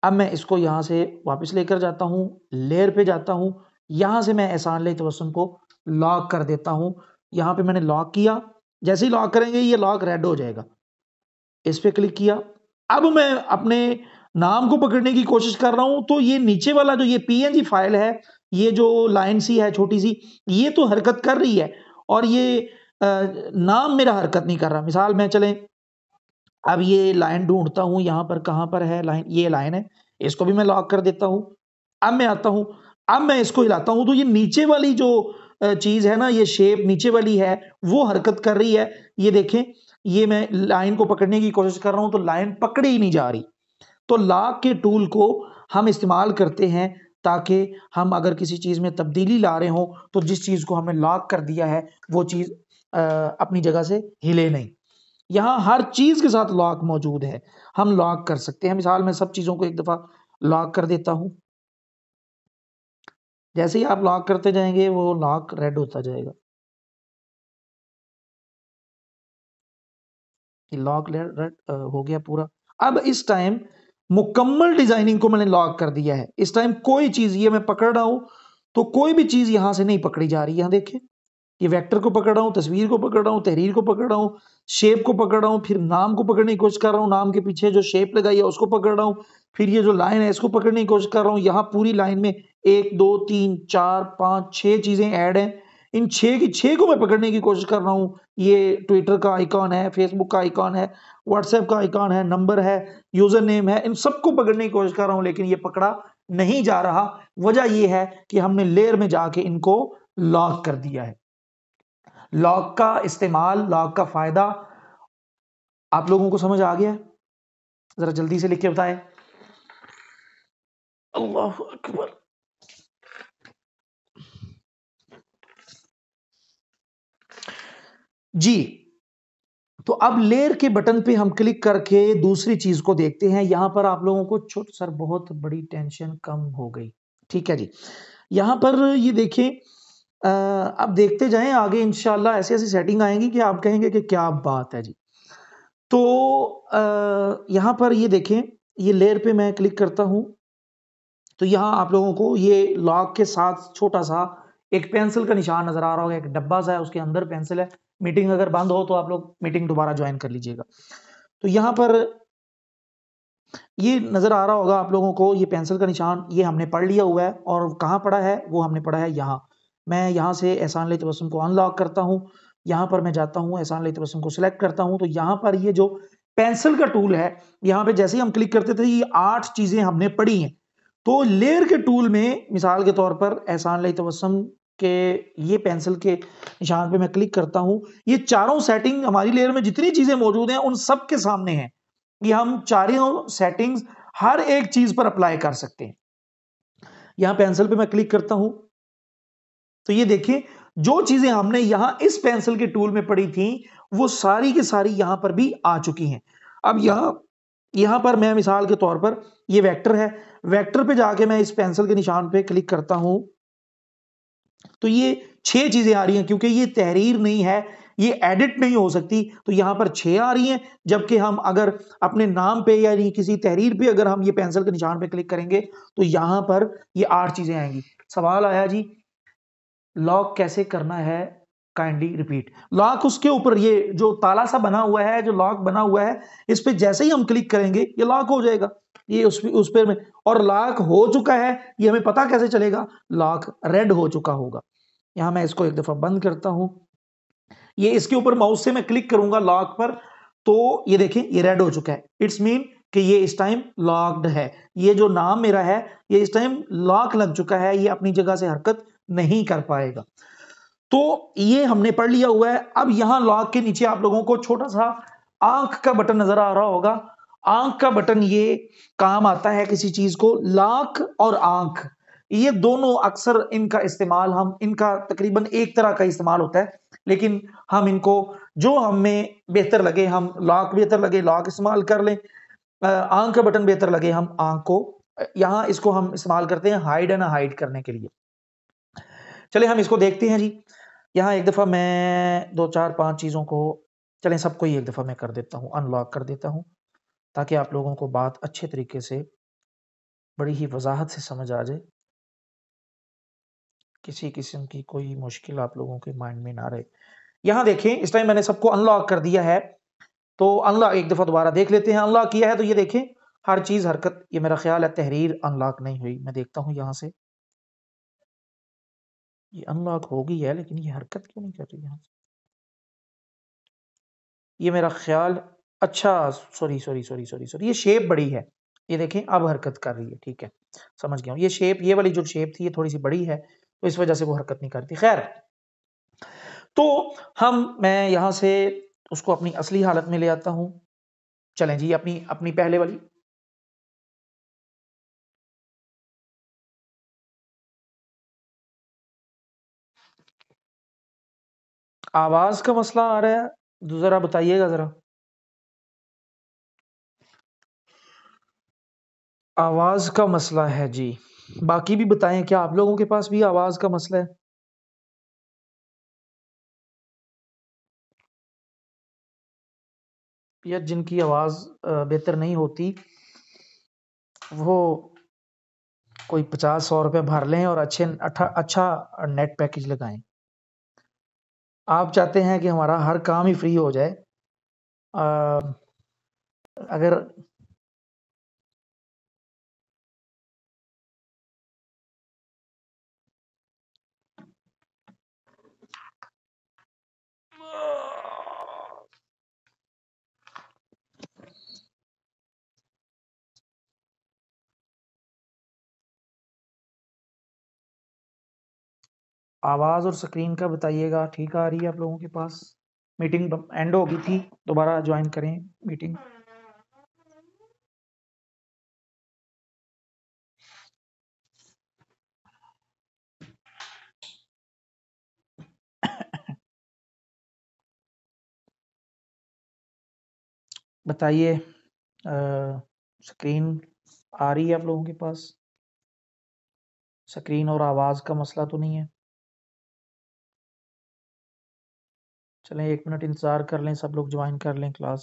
अब मैं इसको यहाँ से वापस लेकर जाता हूँ लेयर पे जाता हूँ यहाँ से मैं एहसान ले तबसम को लॉक कर देता हूँ यहाँ पे मैंने लॉक किया जैसे ही लॉक करेंगे ये लॉक रेड हो जाएगा इस पर क्लिक किया अब मैं अपने नाम को पकड़ने की कोशिश कर रहा हूँ तो ये नीचे वाला जो ये पी फाइल है ये जो लाइन सी है छोटी सी ये तो हरकत कर रही है और ये नाम मेरा हरकत नहीं कर रहा मिसाल मैं चलें अब ये लाइन ढूंढता हूँ यहाँ पर कहाँ पर है लाइन ये लाइन है इसको भी मैं लॉक कर देता हूँ अब मैं आता हूँ अब मैं इसको हिलाता हूँ तो ये नीचे वाली जो चीज़ है ना ये शेप नीचे वाली है वो हरकत कर रही है ये देखें ये मैं लाइन को पकड़ने की कोशिश कर रहा हूँ तो लाइन पकड़ी ही नहीं जा रही तो लॉक के टूल को हम इस्तेमाल करते हैं ताकि हम अगर किसी चीज़ में तब्दीली ला रहे हों तो जिस चीज़ को हमें लॉक कर दिया है वो चीज़ अपनी जगह से हिले नहीं यहाँ हर चीज़ के साथ लॉक मौजूद है हम लॉक कर सकते हैं मिसाल मैं सब चीज़ों को एक दफ़ा लॉक कर देता हूं जैसे ही आप लॉक करते जाएंगे वो लॉक रेड होता जाएगा लॉक रेड हो गया पूरा अब इस टाइम मुकम्मल डिजाइनिंग को मैंने लॉक कर दिया है इस टाइम कोई चीज ये मैं पकड़ रहा हूं तो कोई भी चीज यहां से नहीं पकड़ी जा रही है देखे ये वेक्टर को पकड़ रहा हूं तस्वीर को पकड़ रहा हूं तहरीर को पकड़ रहा हूं शेप को पकड़ रहा हूँ फिर नाम को पकड़ने की कोशिश कर रहा हूँ नाम के पीछे जो शेप लगाई है उसको पकड़ रहा हूँ फिर ये जो लाइन है इसको पकड़ने की कोशिश कर रहा हूँ यहाँ पूरी लाइन में एक दो तीन चार पाँच छः चीज़ें ऐड हैं इन छः की छः को मैं पकड़ने की कोशिश कर रहा हूँ ये ट्विटर का आइकॉन है फेसबुक का आइकॉन है व्हाट्सएप का आइकॉन है नंबर है यूज़र नेम है इन सबको पकड़ने की कोशिश कर रहा हूँ लेकिन ये पकड़ा नहीं जा रहा वजह यह है कि हमने लेयर में जाके इनको लॉक कर दिया है लॉक का इस्तेमाल लॉक का फायदा आप लोगों को समझ आ गया जरा जल्दी से लिख के बताएं अल्लाह अकबर जी तो अब लेयर के बटन पे हम क्लिक करके दूसरी चीज को देखते हैं यहां पर आप लोगों को छोट सर बहुत बड़ी टेंशन कम हो गई ठीक है जी यहां पर ये देखें अब देखते जाएं आगे इनशाला ऐसी ऐसी सेटिंग आएंगी कि आप कहेंगे कि क्या बात है जी तो यहां पर ये देखें ये लेयर पे मैं क्लिक करता हूं तो यहां आप लोगों को ये लॉक के साथ छोटा सा एक पेंसिल का निशान नज़र आ रहा होगा एक डब्बा सा है उसके अंदर पेंसिल है मीटिंग अगर बंद हो तो आप लोग मीटिंग दोबारा ज्वाइन कर लीजिएगा तो यहाँ पर ये नज़र आ रहा होगा आप लोगों को ये पेंसिल का निशान ये हमने पढ़ लिया हुआ है और कहाँ पढ़ा है वो हमने पढ़ा है यहाँ मैं यहाँ से एहसान तबसम को अनलॉक करता हूँ यहाँ पर मैं जाता हूँ एहसान तबसम को सिलेक्ट करता हूँ तो यहाँ पर ये जो पेंसिल का टूल है यहाँ पे जैसे ही हम क्लिक करते थे ये आठ चीज़ें हमने पढ़ी हैं तो लेयर के टूल में मिसाल के तौर पर एहसान तबसम के ये पेंसिल के निशान पर मैं क्लिक करता हूँ ये चारों सेटिंग हमारी लेयर में जितनी चीज़ें मौजूद हैं उन सब के सामने हैं ये हम चारों सेटिंग्स हर एक चीज़ पर अप्लाई कर सकते हैं यहाँ पेंसिल पे मैं क्लिक करता हूँ तो ये देखिए जो चीजें हमने यहां इस पेंसिल के टूल में पढ़ी थी वो सारी की सारी यहां पर भी आ चुकी हैं अब यहां यहां पर मैं मिसाल के तौर पर ये वेक्टर है वेक्टर पे जाके मैं इस पेंसिल के निशान पे क्लिक करता हूं तो ये छह चीजें आ रही हैं क्योंकि ये तहरीर नहीं है ये एडिट नहीं हो सकती तो यहां पर छह आ रही हैं जबकि हम अगर अपने नाम पे या किसी तहरीर पे अगर हम ये पेंसिल के निशान पे क्लिक करेंगे तो यहां पर ये आठ चीज़ें आएंगी सवाल आया जी लॉक कैसे करना है काइंडली रिपीट लॉक उसके ऊपर ये जो ताला सा बना हुआ है जो लॉक बना हुआ है इस पर जैसे ही हम क्लिक करेंगे ये लॉक हो जाएगा ये उस उस पर और लॉक हो चुका है ये हमें पता कैसे चलेगा लॉक रेड हो चुका होगा यहाँ मैं इसको एक दफ़ा बंद करता हूं ये इसके ऊपर माउस से मैं क्लिक करूंगा लॉक पर तो ये देखें ये रेड हो चुका है इट्स मीन कि ये इस टाइम लॉक्ड है ये जो नाम मेरा है ये इस टाइम लॉक लग चुका है ये अपनी जगह से हरकत नहीं कर पाएगा तो ये हमने पढ़ लिया हुआ है अब यहां लॉक के नीचे आप लोगों को छोटा सा आंख का बटन नजर आ रहा होगा आंख का बटन ये काम आता है किसी चीज को लाख और आंख ये दोनों अक्सर इनका इस्तेमाल हम इनका तकरीबन एक तरह का इस्तेमाल होता है लेकिन हम इनको जो हमें बेहतर लगे हम लाख बेहतर लगे लाख इस्तेमाल कर लें आंख का बटन बेहतर लगे हम आंख को यहां इसको हम इस्तेमाल करते हैं हाइड एंड हाइड करने के लिए चले हम इसको देखते हैं जी यहाँ एक दफ़ा मैं दो चार पांच चीज़ों को चले सबको ही एक दफ़ा मैं कर देता हूँ अनलॉक कर देता हूँ ताकि आप लोगों को बात अच्छे तरीके से बड़ी ही वजाहत से समझ आ जाए किसी किस्म की कोई मुश्किल आप लोगों के माइंड में ना रहे यहाँ देखें इस टाइम मैंने सबको अनलॉक कर दिया है तो अनलॉक एक दफ़ा दोबारा देख लेते हैं अनलॉक किया है तो ये देखें हर चीज़ हरकत ये मेरा ख्याल है तहरीर अनलॉक नहीं हुई मैं देखता हूँ यहाँ से ये अनलॉक हो गई है लेकिन ये हरकत क्यों नहीं कर रही यहाँ ये मेरा ख्याल अच्छा sorry sorry sorry sorry sorry ये शेप बड़ी है ये देखें अब हरकत कर रही है ठीक है समझ गया हूँ ये शेप ये वाली जो शेप थी ये थोड़ी सी बड़ी है तो इस वजह से वो हरकत नहीं करती खैर तो हम मैं यहाँ से उसको अपनी असली हालत में ले आता हूँ चलें जी अपनी अपनी पहले वाली आवाज का मसला आ रहा है तो जरा बताइएगा जरा आवाज का मसला है जी बाकी भी बताएं क्या आप लोगों के पास भी आवाज का मसला है या जिनकी आवाज बेहतर नहीं होती वो कोई पचास सौ रुपये भर लें और अच्छे अच्छा अच्छा नेट पैकेज लगाएं आप चाहते हैं कि हमारा हर काम ही फ्री हो जाए अगर आवाज़ और स्क्रीन का बताइएगा ठीक आ रही है आप लोगों के पास मीटिंग एंड हो गई थी दोबारा ज्वाइन करें मीटिंग बताइए स्क्रीन आ रही है आप लोगों के पास स्क्रीन और आवाज़ का मसला तो नहीं है चलें एक मिनट इंतज़ार कर लें सब लोग ज्वाइन कर लें क्लास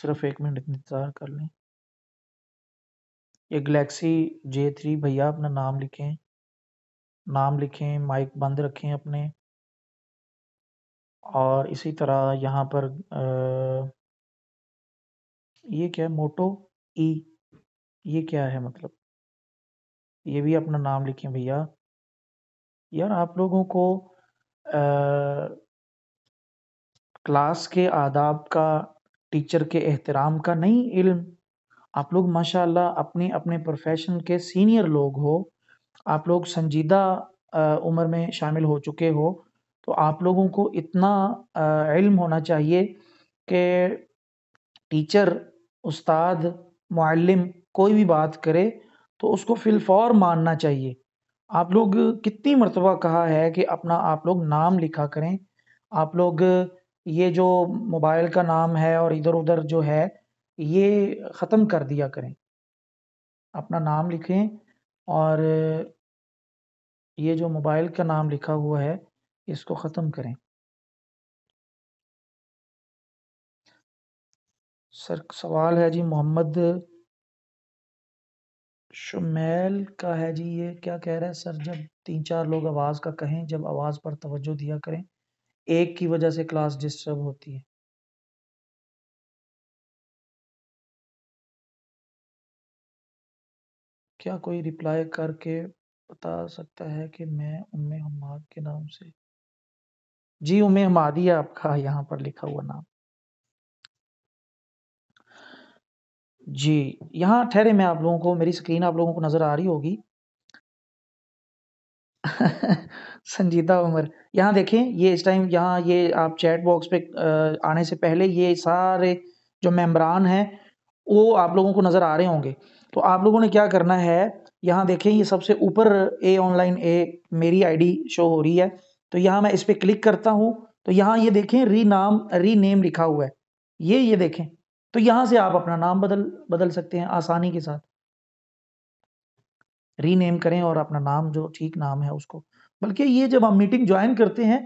सिर्फ एक मिनट इंतज़ार कर लें ये गलेक्सी जे थ्री भैया अपना नाम लिखें नाम लिखें माइक बंद रखें अपने और इसी तरह यहाँ पर आ, ये क्या है मोटो ई e, ये क्या है मतलब ये भी अपना नाम लिखें भैया यार आप लोगों को आ, क्लास के आदाब का, टीचर के एहतराम का नहीं इल्म। आप लोग माशाल्लाह अपने-अपने प्रोफ़ेशन के सीनियर लोग हो, आप लोग संजीदा उम्र में शामिल हो चुके हो, तो आप लोगों को इतना इल्म होना चाहिए कि टीचर, उस्ताद, मुअल्लिम कोई भी बात करे, तो उसको फिलफौर मानना चाहिए। आप लोग कितनी मरतबा कहा है कि अपना आप लोग नाम लिखा करें आप लोग ये जो मोबाइल का नाम है और इधर उधर जो है ये ख़त्म कर दिया करें अपना नाम लिखें और ये जो मोबाइल का नाम लिखा हुआ है इसको ख़त्म करें सर सवाल है जी मोहम्मद शुमेल का है जी ये क्या कह रहा है सर जब तीन चार लोग आवाज़ का कहें जब आवाज़ पर तवज्जो दिया करें एक की वजह से क्लास डिस्टर्ब होती है क्या कोई रिप्लाई करके बता सकता है कि मैं उम्मे हमाद के नाम से जी उम्मे हमाद ही है आपका यहाँ पर लिखा हुआ नाम जी यहाँ ठहरे मैं आप लोगों को मेरी स्क्रीन आप लोगों को नज़र आ रही होगी संजीदा उमर यहाँ देखें ये इस टाइम यहाँ ये आप चैट बॉक्स पे आने से पहले ये सारे जो मेम्बरान हैं वो आप लोगों को नज़र आ रहे होंगे तो आप लोगों ने क्या करना है यहाँ देखें ये सबसे ऊपर ए ऑनलाइन ए मेरी आईडी शो हो रही है तो यहाँ मैं इस पर क्लिक करता हूँ तो यहाँ ये देखें री नाम री नेम लिखा हुआ है ये ये देखें तो यहां से आप अपना नाम बदल बदल सकते हैं आसानी के साथ रीनेम करें और अपना नाम जो ठीक नाम है उसको बल्कि ये जब हम मीटिंग ज्वाइन करते हैं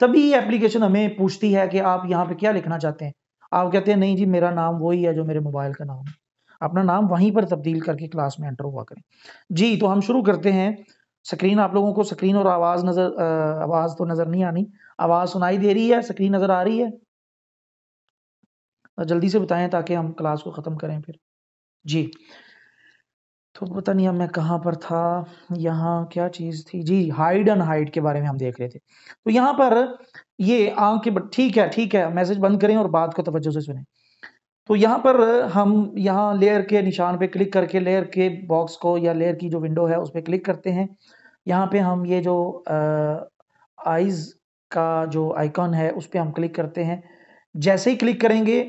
तभी ये एप्लीकेशन हमें पूछती है कि आप यहाँ पे क्या लिखना चाहते हैं आप कहते हैं नहीं जी मेरा नाम वही है जो मेरे मोबाइल का नाम है अपना नाम वहीं पर तब्दील करके क्लास में एंटर हुआ करें जी तो हम शुरू करते हैं स्क्रीन आप लोगों को स्क्रीन और आवाज़ नज़र आवाज़ तो नज़र नहीं आनी आवाज़ सुनाई दे रही है स्क्रीन नज़र आ रही है जल्दी से बताएं ताकि हम क्लास को ख़त्म करें फिर जी तो पता नहीं अब मैं कहाँ पर था यहाँ क्या चीज़ थी जी हाइड एंड हाइड के बारे में हम देख रहे थे तो यहाँ पर ये आँख के ठीक है ठीक है मैसेज बंद करें और बात को तवज्जो से सुने तो यहाँ पर हम यहाँ लेयर के निशान पे क्लिक करके लेयर के बॉक्स को या लेयर की जो विंडो है उस पर क्लिक करते हैं यहाँ पे हम ये जो आइज़ का जो आइकॉन है उस पर हम क्लिक करते हैं जैसे ही क्लिक करेंगे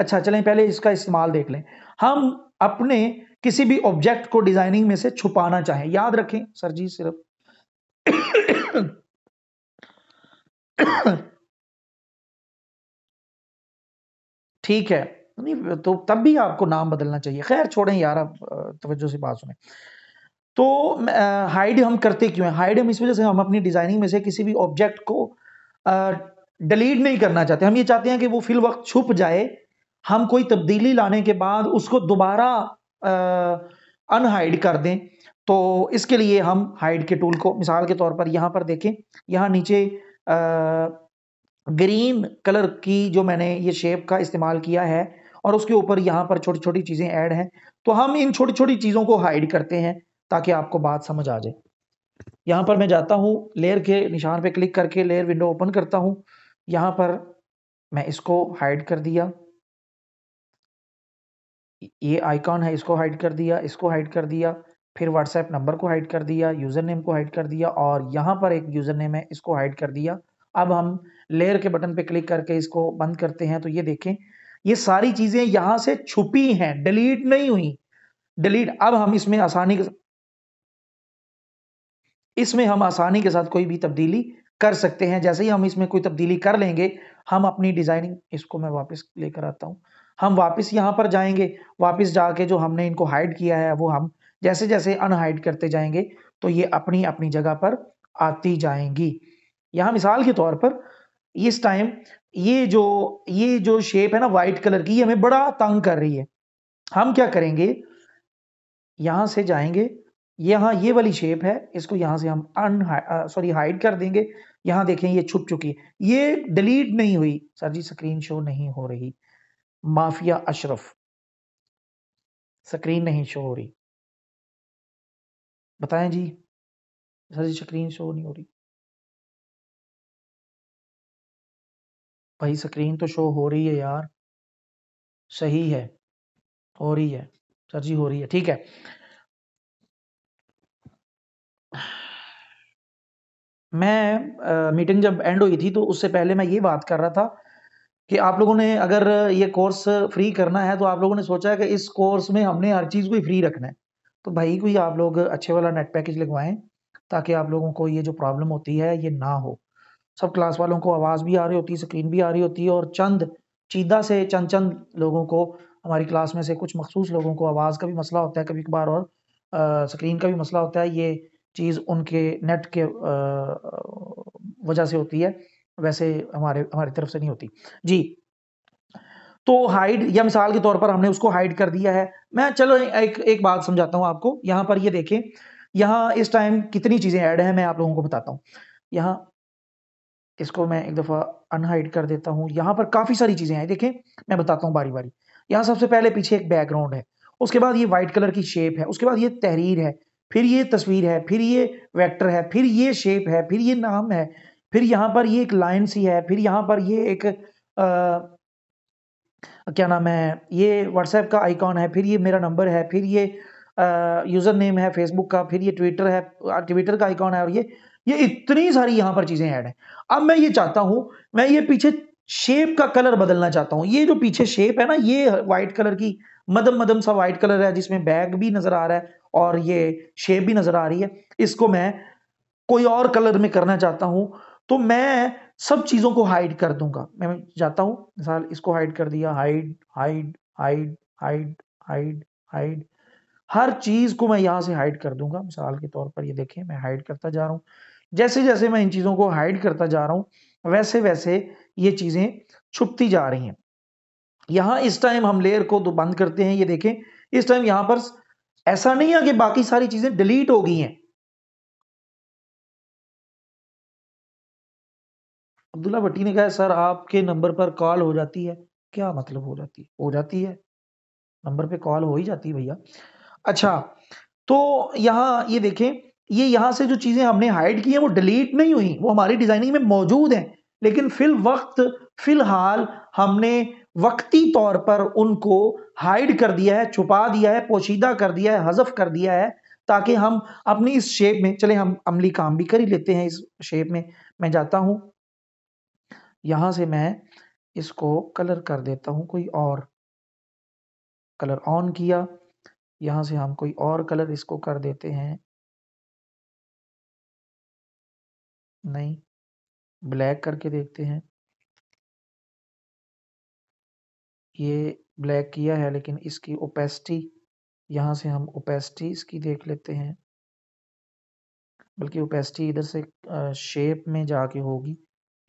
अच्छा चलें पहले इसका इस्तेमाल देख लें हम अपने किसी भी ऑब्जेक्ट को डिजाइनिंग में से छुपाना चाहें याद रखें सर जी सिर्फ ठीक है नहीं तो तब भी आपको नाम बदलना चाहिए खैर छोड़ें यार आप तवज्जो से बात सुने तो हाइड हम करते क्यों हैं हाइड हम इस वजह से हम अपनी डिजाइनिंग में से किसी भी ऑब्जेक्ट को डिलीट नहीं करना चाहते हम ये चाहते हैं कि वो फिल वक्त छुप जाए हम कोई तब्दीली लाने के बाद उसको दोबारा अनहाइड कर दें तो इसके लिए हम हाइड के टूल को मिसाल के तौर पर यहाँ पर देखें यहाँ नीचे आ, ग्रीन कलर की जो मैंने ये शेप का इस्तेमाल किया है और उसके ऊपर यहाँ पर छोटी छोटी चीज़ें ऐड हैं तो हम इन छोटी छोटी चीज़ों को हाइड करते हैं ताकि आपको बात समझ आ जाए यहाँ पर मैं जाता हूँ लेयर के निशान पे क्लिक करके लेयर विंडो ओपन करता हूँ यहाँ पर मैं इसको हाइड कर दिया ये आइकॉन है इसको हाइड कर दिया इसको हाइड कर दिया फिर व्हाट्सएप नंबर को हाइड कर दिया यूज़र नेम को हाइड कर दिया और यहाँ पर एक यूज़र नेम है इसको हाइड कर दिया अब हम लेयर के बटन पे क्लिक करके इसको बंद करते हैं तो ये देखें ये सारी चीज़ें यहाँ से छुपी हैं डिलीट नहीं हुई डिलीट अब हम इसमें आसानी के इसमें हम आसानी के साथ कोई भी तब्दीली कर सकते हैं जैसे ही हम इसमें कोई तब्दीली कर लेंगे हम अपनी डिज़ाइनिंग इसको मैं वापस लेकर आता हूँ हम वापस यहाँ पर जाएंगे वापस जाके जो हमने इनको हाइड किया है वो हम जैसे जैसे अनहाइड करते जाएंगे तो ये अपनी अपनी जगह पर आती जाएंगी यहाँ मिसाल के तौर पर इस टाइम ये जो ये जो शेप है ना वाइट कलर की ये हमें बड़ा तंग कर रही है हम क्या करेंगे यहाँ से जाएंगे यहाँ ये वाली शेप है इसको यहाँ से हम अन सॉरी हाइड कर देंगे यहाँ देखें ये छुप चुकी है ये डिलीट नहीं हुई सर जी स्क्रीन शो नहीं हो रही माफिया अशरफ स्क्रीन नहीं शो हो रही बताएं जी सर जी स्क्रीन शो नहीं हो रही भाई स्क्रीन तो शो हो रही है यार सही है हो रही है सर जी हो रही है ठीक है मैं आ, मीटिंग जब एंड हुई थी तो उससे पहले मैं ये बात कर रहा था कि आप लोगों ने अगर ये कोर्स फ्री करना है तो आप लोगों ने सोचा है कि इस कोर्स में हमने हर चीज़ को ही फ्री रखना है तो भाई कोई आप लोग अच्छे वाला नेट पैकेज लगवाएं ताकि आप लोगों को ये जो प्रॉब्लम होती है ये ना हो सब क्लास वालों को आवाज़ भी आ रही होती है स्क्रीन भी आ रही होती है और चंद चीदा से चंद चंद लोगों को हमारी क्लास में से कुछ मखसूस लोगों को आवाज़ का भी मसला होता है कभी कभार और आ, स्क्रीन का भी मसला होता है ये चीज़ उनके नेट के वजह से होती है वैसे हमारे हमारी तरफ से नहीं होती जी तो हाइड या मिसाल के तौर पर हमने उसको हाइड कर दिया है मैं चलो एक एक बात समझाता हूँ आपको यहाँ पर ये यह देखें यहाँ इस टाइम कितनी चीज़ें ऐड हैं मैं आप लोगों को बताता हूँ यहाँ इसको मैं एक दफ़ा अनहाइड कर देता हूँ यहाँ पर काफ़ी सारी चीज़ें हैं देखें मैं बताता हूँ बारी बारी यहाँ सबसे पहले पीछे एक बैकग्राउंड है उसके बाद ये व्हाइट कलर की शेप है उसके बाद ये तहरीर है फिर ये तस्वीर है फिर ये वैक्टर है फिर ये शेप है फिर ये नाम है फिर यहाँ पर ये एक लाइन सी है फिर यहाँ पर ये एक आ, क्या नाम है ये व्हाट्सएप का आइकॉन है फिर ये मेरा नंबर है फिर ये यूज़र नेम है फेसबुक का फिर ये ट्विटर है ट्विटर का आइकॉन है और ये ये इतनी सारी यहाँ पर चीज़ें ऐड हैं अब मैं ये चाहता हूँ मैं ये पीछे शेप का कलर बदलना चाहता हूँ ये जो पीछे शेप है ना ये वाइट कलर की मदम मदम सा वाइट कलर है जिसमें बैग भी नज़र आ रहा है और ये शेप भी नज़र आ रही है इसको मैं कोई और कलर में करना चाहता हूँ तो मैं सब चीज़ों को हाइड कर दूंगा मैं जाता हूं मिसाल इसको हाइड कर दिया hide hide hide hide hide hide हर चीज़ को मैं यहां से हाइड कर दूंगा मिसाल के तौर पर ये देखें मैं हाइड करता जा रहा हूं जैसे जैसे मैं इन चीज़ों को हाइड करता जा रहा हूं वैसे वैसे ये चीज़ें छुपती जा रही हैं यहां इस टाइम हम लेयर को तो बंद करते हैं ये देखें इस टाइम यहां पर ऐसा नहीं है कि बाकी सारी चीज़ें डिलीट हो गई हैं अब्दुल्ला भट्टी ने कहा सर आपके नंबर पर कॉल हो जाती है क्या मतलब हो जाती है हो जाती है नंबर पे कॉल हो ही जाती है भैया अच्छा तो यहाँ ये देखें ये यहाँ से जो चीज़ें हमने हाइड की हैं वो डिलीट नहीं हुई वो हमारी डिज़ाइनिंग में मौजूद हैं लेकिन फिल वक्त फिलहाल हमने वक्ती तौर पर उनको हाइड कर दिया है छुपा दिया है पोशीदा कर दिया है हजफ कर दिया है ताकि हम अपनी इस शेप में चले हम अमली काम भी कर ही लेते हैं इस शेप में मैं जाता हूँ यहाँ से मैं इसको कलर कर देता हूँ कोई और कलर ऑन किया यहाँ से हम कोई और कलर इसको कर देते हैं नहीं ब्लैक करके देखते हैं ये ब्लैक किया है लेकिन इसकी ओपेसिटी यहाँ से हम ओपेसिटी इसकी देख लेते हैं बल्कि ओपेसिटी इधर से शेप में जाके होगी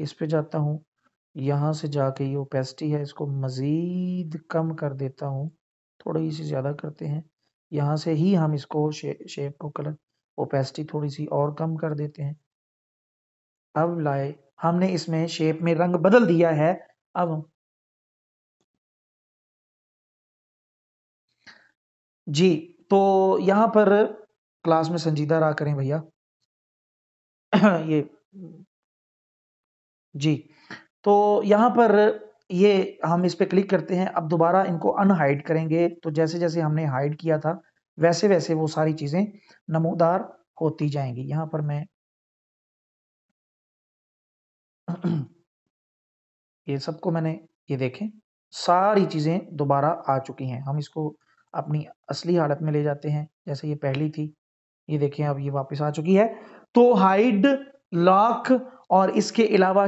इस पे जाता हूँ यहाँ से जाके ये ओपेसिटी है इसको मज़ीद कम कर देता हूँ थोड़ी सी ज़्यादा करते हैं यहाँ से ही हम इसको शे, शेप को कलर ओपेसिटी थोड़ी सी और कम कर देते हैं अब लाए हमने इसमें शेप में रंग बदल दिया है अब जी तो यहाँ पर क्लास में संजीदा रहा करें भैया ये जी तो यहाँ पर ये हम इस पर क्लिक करते हैं अब दोबारा इनको अनहाइड करेंगे तो जैसे जैसे हमने हाइड किया था वैसे वैसे वो सारी चीज़ें नमोदार होती जाएंगी यहाँ पर मैं ये सबको मैंने ये देखें सारी चीज़ें दोबारा आ चुकी हैं हम इसको अपनी असली हालत में ले जाते हैं जैसे ये पहली थी ये देखें अब ये वापस आ चुकी है तो हाइड लॉक और इसके अलावा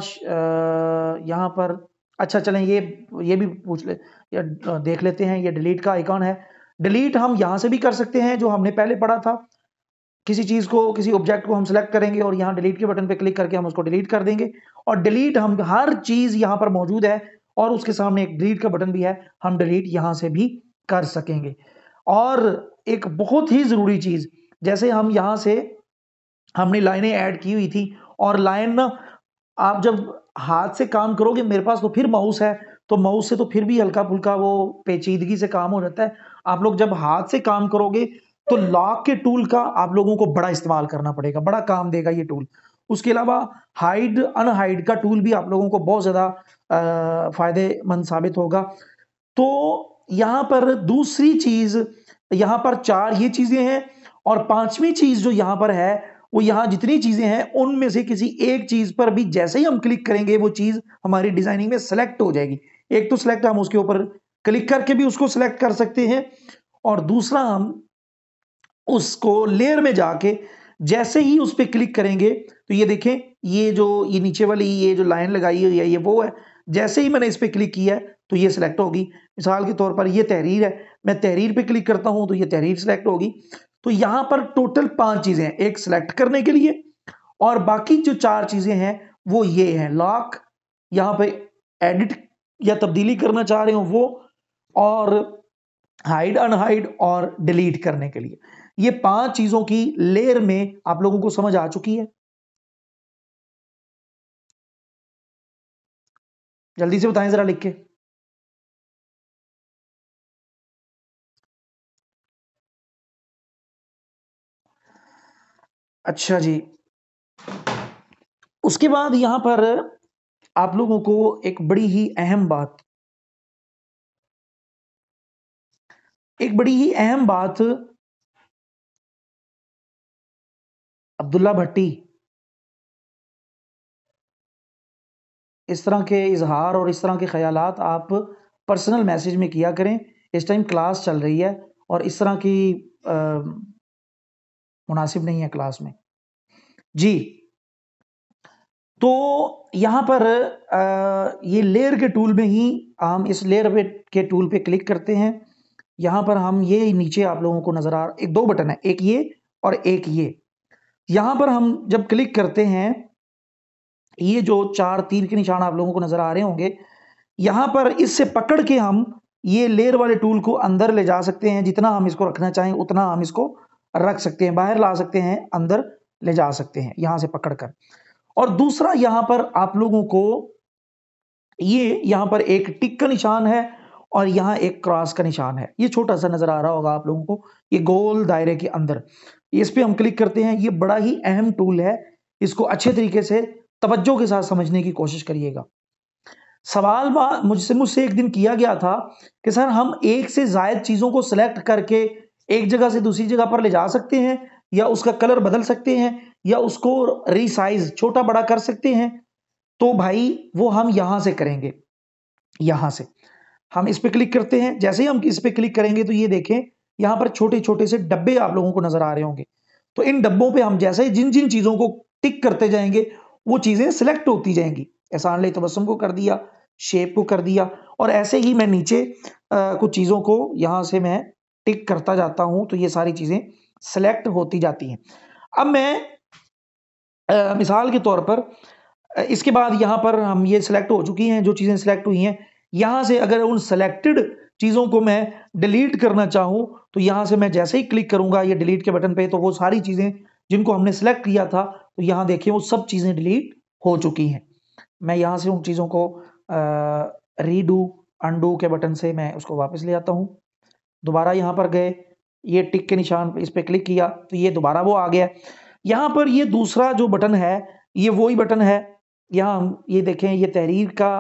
यहाँ पर अच्छा चलें ये ये भी पूछ ले या देख लेते हैं ये डिलीट का आइकॉन है डिलीट हम यहाँ से भी कर सकते हैं जो हमने पहले पढ़ा था किसी चीज़ को किसी ऑब्जेक्ट को हम सेलेक्ट करेंगे और यहाँ डिलीट के बटन पर क्लिक करके हम उसको डिलीट कर देंगे और डिलीट हम हर चीज़ यहाँ पर मौजूद है और उसके सामने एक डिलीट का बटन भी है हम डिलीट यहाँ से भी कर सकेंगे और एक बहुत ही ज़रूरी चीज़ जैसे हम यहाँ से हमने लाइनें ऐड की हुई थी और लाइन आप जब हाथ से काम करोगे मेरे पास तो फिर माउस है तो माउस से तो फिर भी हल्का फुल्का वो पेचीदगी से काम हो जाता है आप लोग जब हाथ से काम करोगे तो लॉक के टूल का आप लोगों को बड़ा इस्तेमाल करना पड़ेगा बड़ा काम देगा ये टूल उसके अलावा हाइड अनहाइड का टूल भी आप लोगों को बहुत ज़्यादा फ़ायदेमंद साबित होगा तो यहां पर दूसरी चीज़ यहां पर चार ये चीज़ें हैं और पांचवी चीज़ जो यहां पर है वो यहाँ जितनी चीज़ें हैं उनमें से किसी एक चीज़ पर भी जैसे ही हम क्लिक करेंगे वो चीज़ हमारी डिज़ाइनिंग में सेलेक्ट हो जाएगी एक तो सिलेक्ट हम उसके ऊपर क्लिक करके भी उसको सिलेक्ट कर सकते हैं और दूसरा हम उसको लेयर में जाके जैसे ही उस पर क्लिक करेंगे तो ये देखें ये जो ये नीचे वाली ये जो लाइन लगाई हुई है ये वो है जैसे ही मैंने इस पर क्लिक किया है तो ये सिलेक्ट होगी मिसाल के तौर पर ये तहरीर है मैं तहरीर पे क्लिक करता हूँ तो ये तहरीर सिलेक्ट होगी तो यहां पर टोटल पांच चीजें हैं एक सिलेक्ट करने के लिए और बाकी जो चार चीजें हैं वो ये हैं लॉक यहां पे एडिट या तब्दीली करना चाह रहे हो वो और हाइड अनहाइड और डिलीट करने के लिए ये पांच चीजों की लेयर में आप लोगों को समझ आ चुकी है जल्दी से बताएं जरा लिख के अच्छा जी उसके बाद यहां पर आप लोगों को एक बड़ी ही अहम बात एक बड़ी ही अहम बात अब्दुल्ला भट्टी इस तरह के इजहार और इस तरह के ख्याल आप पर्सनल मैसेज में किया करें इस टाइम क्लास चल रही है और इस तरह की आ, मुनासिब नहीं है क्लास में जी तो यहाँ पर आ, ये लेयर के टूल में ही हम इस लेयर के टूल पे क्लिक करते हैं यहाँ पर हम ये नीचे आप लोगों को नज़र आ एक दो बटन है एक ये और एक ये यहाँ पर हम जब क्लिक करते हैं ये जो चार तीर के निशान आप लोगों को नज़र आ रहे होंगे यहाँ पर इससे पकड़ के हम ये लेयर वाले टूल को अंदर ले जा सकते हैं जितना हम इसको रखना चाहें उतना हम इसको रख सकते हैं बाहर ला सकते हैं अंदर ले जा सकते हैं यहां से पकड़कर और दूसरा यहां पर आप लोगों को ये यहां पर एक टिक का निशान है और यहां एक क्रॉस का निशान है ये छोटा सा नज़र आ रहा होगा आप लोगों को ये गोल दायरे के अंदर इस पर हम क्लिक करते हैं ये बड़ा ही अहम टूल है इसको अच्छे तरीके से तवज्जो के साथ समझने की कोशिश करिएगा सवाल मुझसे मुझसे एक दिन किया गया था कि सर हम एक से जायद चीज़ों को सिलेक्ट करके एक जगह से दूसरी जगह पर ले जा सकते हैं या उसका कलर बदल सकते हैं या उसको रिसाइज छोटा बड़ा कर सकते हैं तो भाई वो हम यहाँ से करेंगे यहां से हम इस पर क्लिक करते हैं जैसे ही हम इस पर क्लिक करेंगे तो ये देखें यहाँ पर छोटे छोटे से डब्बे आप लोगों को नजर आ रहे होंगे तो इन डब्बों पे हम जैसे जिन जिन चीज़ों को टिक करते जाएंगे वो चीज़ें सिलेक्ट होती जाएंगी एहसान ले तबसम को कर दिया शेप को कर दिया और ऐसे ही मैं नीचे आ, कुछ चीज़ों को यहाँ से मैं टिक करता जाता हूं तो ये सारी चीज़ें सेलेक्ट होती जाती हैं अब मैं आ, मिसाल के तौर पर इसके बाद यहाँ पर हम ये सिलेक्ट हो चुकी हैं जो चीज़ें सिलेक्ट हुई हैं यहाँ से अगर उन सेलेक्टेड चीज़ों को मैं डिलीट करना चाहूं तो यहाँ से मैं जैसे ही क्लिक करूंगा ये डिलीट के बटन पे तो वो सारी चीज़ें जिनको हमने सेलेक्ट किया था तो यहाँ देखिए वो सब चीज़ें डिलीट हो चुकी हैं मैं यहाँ से उन चीज़ों को रीडू अंडू के बटन से मैं उसको वापस ले आता हूँ दोबारा यहाँ पर गए ये टिक के निशान इस पर क्लिक किया तो ये दोबारा वो आ गया यहाँ पर ये दूसरा जो बटन है ये वो ही बटन है यहाँ हम ये देखें ये तहरीर का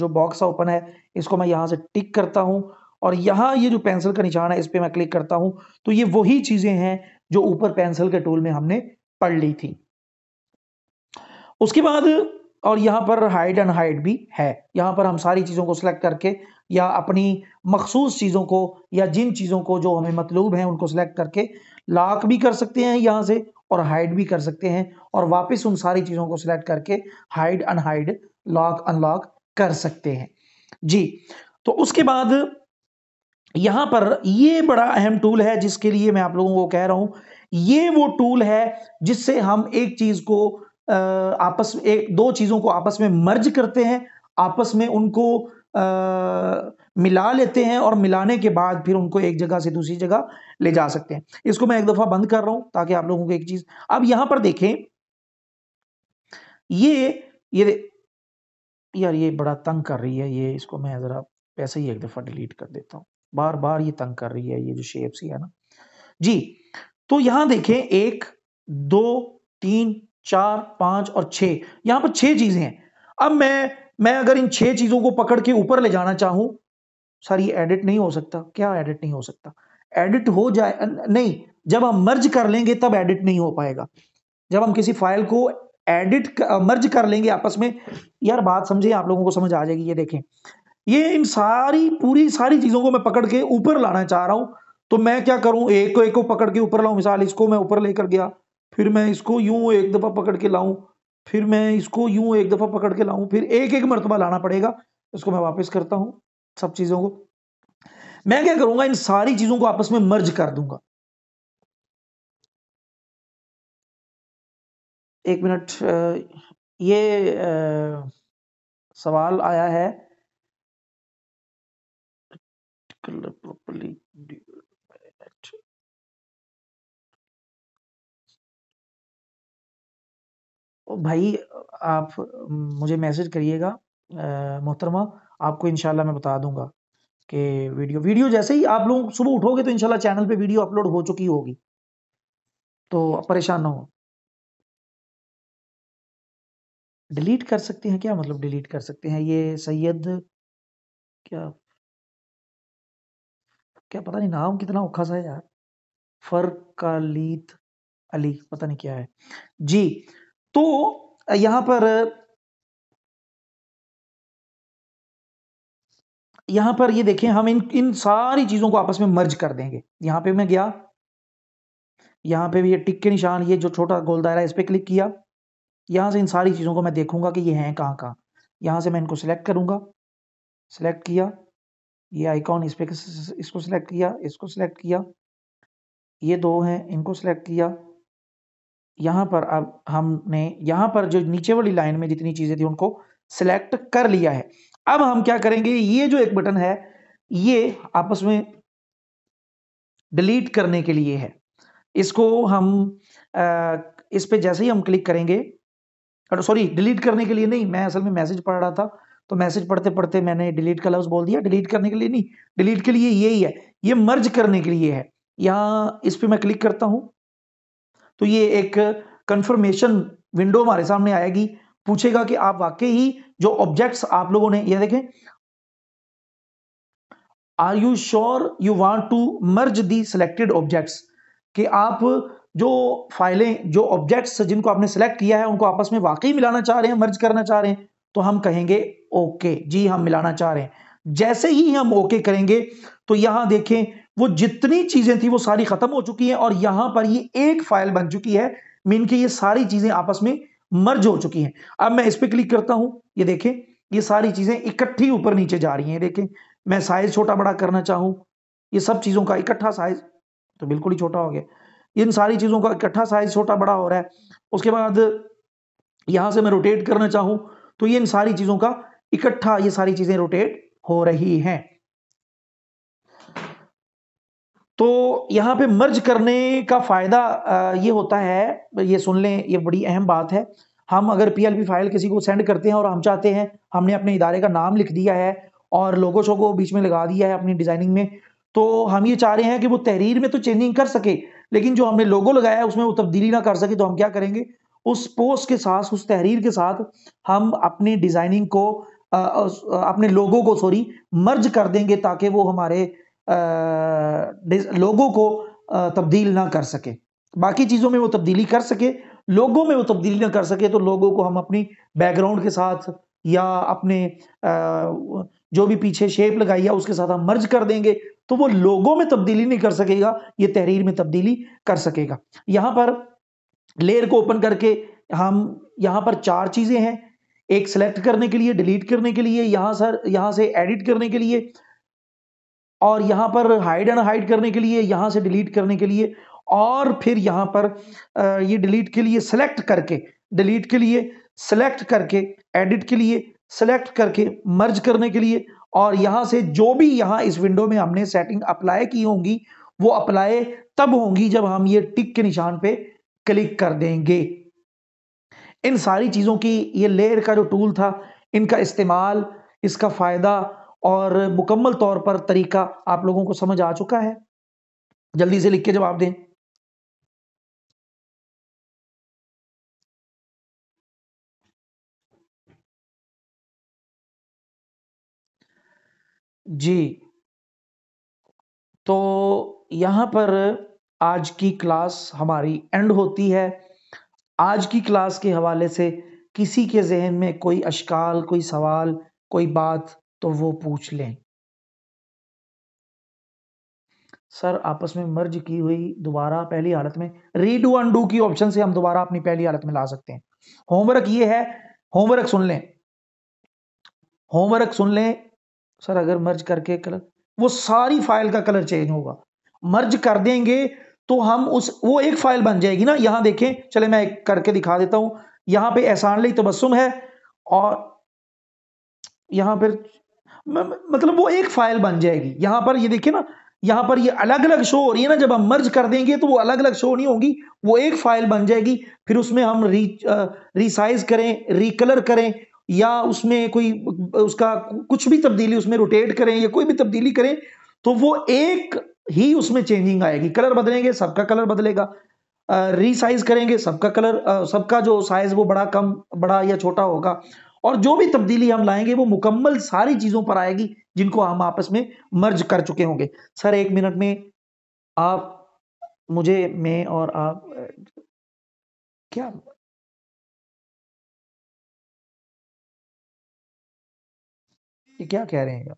जो बॉक्स ओपन है इसको मैं यहाँ से टिक करता हूँ और यहाँ ये जो पेंसिल का निशान है इस पर मैं क्लिक करता हूँ तो ये वही चीज़ें हैं जो ऊपर पेंसिल के टूल में हमने पढ़ ली थी उसके बाद और यहाँ पर हाइड एंड हाइड भी है यहाँ पर हम सारी चीज़ों को सिलेक्ट करके या अपनी मखसूस चीज़ों को या जिन चीज़ों को जो हमें मतलूब हैं उनको सिलेक्ट करके लाक भी कर सकते हैं यहाँ से और हाइड भी कर सकते हैं और वापस उन सारी चीज़ों को सिलेक्ट करके हाइड अनहाइड लॉक अनलॉक कर सकते हैं जी तो उसके बाद यहाँ पर ये बड़ा अहम टूल है जिसके लिए मैं आप लोगों को कह रहा हूँ ये वो टूल है जिससे हम एक चीज़ को आपस एक दो चीज़ों को आपस में मर्ज करते हैं आपस में उनको मिला लेते हैं और मिलाने के बाद फिर उनको एक जगह से दूसरी जगह ले जा सकते हैं इसको मैं एक दफ़ा बंद कर रहा हूं ताकि आप लोगों को एक चीज़ अब यहां पर देखें ये ये यार ये बड़ा तंग कर रही है ये इसको मैं ज़रा पैसे ही एक दफ़ा डिलीट कर देता हूं बार बार ये तंग कर रही है ये जो शेप ही है ना जी तो यहां देखें एक दो तीन चार पांच और छ यहां पर छह चीज़ें हैं अब मैं मैं अगर इन छह चीजों को पकड़ के ऊपर ले जाना चाहूं सर ये एडिट नहीं हो सकता क्या एडिट नहीं हो सकता एडिट हो जाए नहीं जब हम मर्ज कर लेंगे तब एडिट नहीं हो पाएगा जब हम किसी फाइल को एडिट मर्ज कर लेंगे आपस में यार बात समझे आप लोगों को समझ आ जाएगी ये देखें ये इन सारी पूरी सारी चीजों को मैं पकड़ के ऊपर लाना चाह रहा हूं तो मैं क्या करूं एक को एक को पकड़ के ऊपर लाऊं मिसाल इसको मैं ऊपर लेकर गया फिर मैं इसको यूं एक दफा पकड़ के लाऊं फिर मैं इसको यूं एक दफ़ा पकड़ के लाऊं फिर एक एक मरतबा लाना पड़ेगा इसको मैं वापस करता हूं सब चीज़ों को मैं क्या करूंगा इन सारी चीज़ों को आपस में मर्ज कर दूंगा एक मिनट ये सवाल आया है प्रॉपरली तो भाई आप मुझे मैसेज करिएगा मोहतरमा आपको इनशाला मैं बता दूंगा कि वीडियो वीडियो जैसे ही आप लोग सुबह उठोगे तो इनशाला चैनल पे वीडियो अपलोड हो चुकी होगी तो परेशान ना हो डिलीट कर सकते हैं क्या मतलब डिलीट कर सकते हैं ये सैयद क्या क्या पता नहीं नाम कितना औखा सा है यार फरकालीत अली पता नहीं क्या है जी तो यहां पर यहां पर ये देखें हम इन इन सारी चीजों को आपस में मर्ज कर देंगे यहां पे मैं गया यहां पे भी ये टिक के निशान ये जो छोटा गोल दायरा है इस पर क्लिक किया यहां से इन सारी चीजों को मैं देखूंगा कि ये हैं कहाँ कहां यहां से मैं इनको सिलेक्ट करूंगा सिलेक्ट किया ये आइकॉन इस पर इसको सिलेक्ट किया इसको सिलेक्ट किया ये दो हैं इनको सिलेक्ट किया यहाँ पर अब हमने यहाँ पर जो नीचे वाली लाइन में जितनी चीज़ें थी उनको सिलेक्ट कर लिया है अब हम क्या करेंगे ये जो एक बटन है ये आपस में डिलीट करने के लिए है इसको हम आ, इस पे जैसे ही हम क्लिक करेंगे सॉरी डिलीट करने के लिए नहीं मैं असल में मैसेज पढ़ रहा था तो मैसेज पढ़ते पढ़ते मैंने डिलीट का लफ्ज़ बोल दिया डिलीट करने के लिए नहीं डिलीट के लिए यही है ये मर्ज करने के लिए है यहाँ इस पर मैं क्लिक करता हूँ तो ये एक कंफर्मेशन विंडो हमारे सामने आएगी पूछेगा कि आप वाकई ही जो ऑब्जेक्ट्स आप लोगों ने ये देखें are you sure you want to merge the selected objects कि आप जो फाइलें जो ऑब्जेक्ट्स जिनको आपने सेलेक्ट किया है उनको आपस में वाकई मिलाना चाह रहे हैं मर्ज करना चाह रहे हैं तो हम कहेंगे ओके okay, जी हम मिलाना चाह रहे हैं जैसे ही हम ओके करेंगे तो यहां देखें वो जितनी चीजें थी वो सारी खत्म हो चुकी हैं और यहां पर ये एक फाइल बन चुकी है मीन की ये सारी चीजें आपस में मर्ज हो चुकी हैं अब मैं इस पर क्लिक करता हूं ये देखें ये सारी चीजें इकट्ठी ऊपर नीचे जा रही हैं देखें मैं साइज छोटा बड़ा करना चाहूं ये सब चीजों का इकट्ठा साइज तो बिल्कुल ही छोटा हो गया इन सारी चीजों का इकट्ठा साइज छोटा बड़ा हो रहा है उसके बाद यहां से मैं रोटेट करना चाहूं तो ये इन सारी चीजों का इकट्ठा ये सारी चीजें रोटेट हो रही हैं तो यहाँ पे मर्ज करने का फायदा ये होता है ये सुन लें ये बड़ी अहम बात है हम अगर पीएलपी फाइल किसी को सेंड करते हैं और हम चाहते हैं हमने अपने इदारे का नाम लिख दिया है और लोगो शो को बीच में लगा दिया है अपनी डिजाइनिंग में तो हम ये चाह रहे हैं कि वो तहरीर में तो चेंजिंग कर सके लेकिन जो हमने लोगो लगाया है उसमें वो तब्दीली ना कर सके तो हम क्या करेंगे उस पोस्ट के साथ उस तहरीर के साथ हम अपनी डिजाइनिंग को अपने लोगों को सॉरी मर्ज कर देंगे ताकि वो हमारे लोगों को तब्दील ना कर सके बाकी चीज़ों में वो तब्दीली कर सके लोगों में वो तब्दीली ना कर सके तो लोगों को हम अपनी बैकग्राउंड के साथ या अपने जो भी पीछे शेप लगाई है उसके साथ हम मर्ज कर देंगे तो वो लोगों में तब्दीली नहीं कर सकेगा ये तहरीर में तब्दीली कर सकेगा यहाँ पर लेयर को ओपन करके हम यहाँ पर चार चीज़ें हैं एक सेलेक्ट करने के लिए डिलीट करने के लिए यहाँ सर यहाँ से एडिट करने के लिए और यहाँ पर हाइड एंड हाइड करने के लिए यहाँ से डिलीट करने के लिए और फिर यहां पर ये डिलीट के लिए सेलेक्ट करके डिलीट के लिए सेलेक्ट करके एडिट के लिए सेलेक्ट करके मर्ज करने के लिए और यहां से जो भी यहाँ इस विंडो में हमने सेटिंग अप्लाई की होंगी वो अप्लाई तब होंगी जब हम ये टिक के निशान पे क्लिक कर देंगे इन सारी चीज़ों की ये लेयर का जो टूल था इनका इस्तेमाल इसका फ़ायदा और मुकम्मल तौर पर तरीका आप लोगों को समझ आ चुका है जल्दी से लिख के जवाब दें जी तो यहाँ पर आज की क्लास हमारी एंड होती है आज की क्लास के हवाले से किसी के जहन में कोई अशकाल कोई सवाल कोई बात तो वो पूछ लें सर आपस में मर्ज की हुई दोबारा पहली हालत में रीडू अनडू की ऑप्शन से हम दोबारा अपनी पहली हालत में ला सकते हैं होमवर्क ये है होमवर्क सुन लें होमवर्क सुन लें सर अगर मर्ज करके कलर वो सारी फाइल का कलर चेंज होगा मर्ज कर देंगे तो हम उस वो एक फाइल बन जाएगी ना यहां देखें चले मैं एक करके दिखा देता हूं यहां पे एहसान लई तबस्सुम है और यहां पर मतलब वो एक फाइल बन जाएगी यहाँ पर ये देखिए ना यहाँ पर ये अलग अलग शो हो रही है ना जब हम मर्ज कर देंगे तो वो अलग अलग शो नहीं होगी वो एक फाइल बन जाएगी फिर उसमें हम री रिसाइज करें रिकलर करें या उसमें कोई उसका कुछ भी तब्दीली उसमें रोटेट करें या कोई भी तब्दीली करें तो वो एक ही उसमें चेंजिंग आएगी कलर बदलेंगे सबका कलर बदलेगा रीसाइज करेंगे सबका कलर uh, सबका जो साइज वो बड़ा कम बड़ा या छोटा होगा और जो भी तब्दीली हम लाएंगे वो मुकम्मल सारी चीज़ों पर आएगी जिनको हम आपस में मर्ज कर चुके होंगे सर एक मिनट में आप मुझे मैं और आप क्या ये क्या कह रहे हैं यार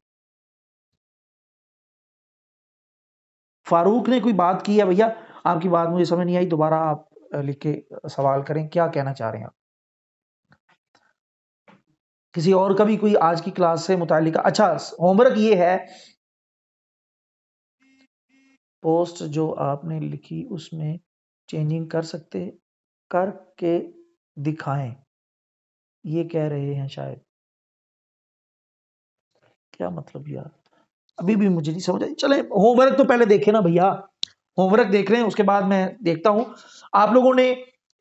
फारूक ने कोई बात की है भैया आपकी बात मुझे समझ नहीं आई दोबारा आप लिख के सवाल करें क्या कहना चाह रहे हैं आप किसी और का भी कोई आज की क्लास से मुतालिका अच्छा होमवर्क ये है पोस्ट जो आपने लिखी उसमें चेंजिंग कर सकते करके दिखाएं ये कह रहे हैं शायद क्या मतलब यार अभी भी मुझे नहीं समझ आई चले होमवर्क तो पहले देखे ना भैया होमवर्क देख रहे हैं उसके बाद मैं देखता हूं आप लोगों ने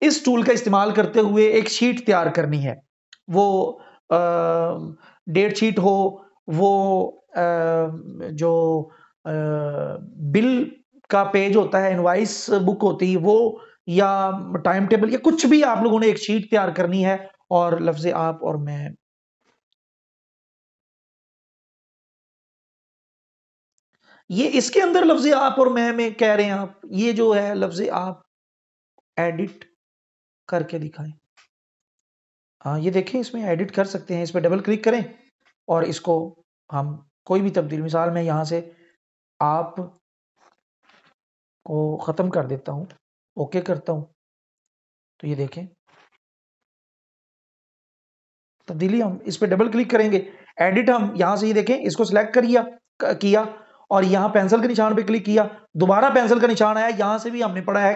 इस टूल का इस्तेमाल करते हुए एक शीट तैयार करनी है वो डेट शीट हो वो आ, जो आ, बिल का पेज होता है इनवाइस बुक होती है वो या टाइम टेबल या कुछ भी आप लोगों ने एक शीट तैयार करनी है और लफ्ज आप और मैं ये इसके अंदर लफ्ज आप और मैं में कह रहे हैं आप ये जो है लफ्ज आप एडिट करके दिखाएं हाँ ये देखें इसमें एडिट कर सकते हैं इस पर डबल क्लिक करें और इसको हम कोई भी तब्दील मिसाल मैं यहाँ से आप को ख़त्म कर देता हूँ ओके करता हूँ तो ये देखें तब्दीली हम इस पर डबल क्लिक करेंगे एडिट हम यहाँ से ये देखें इसको सिलेक्ट करिया किया और यहां पेंसिल के निशान पे क्लिक किया दोबारा पेंसिल का निशान आया यहां से भी हमने पढ़ा है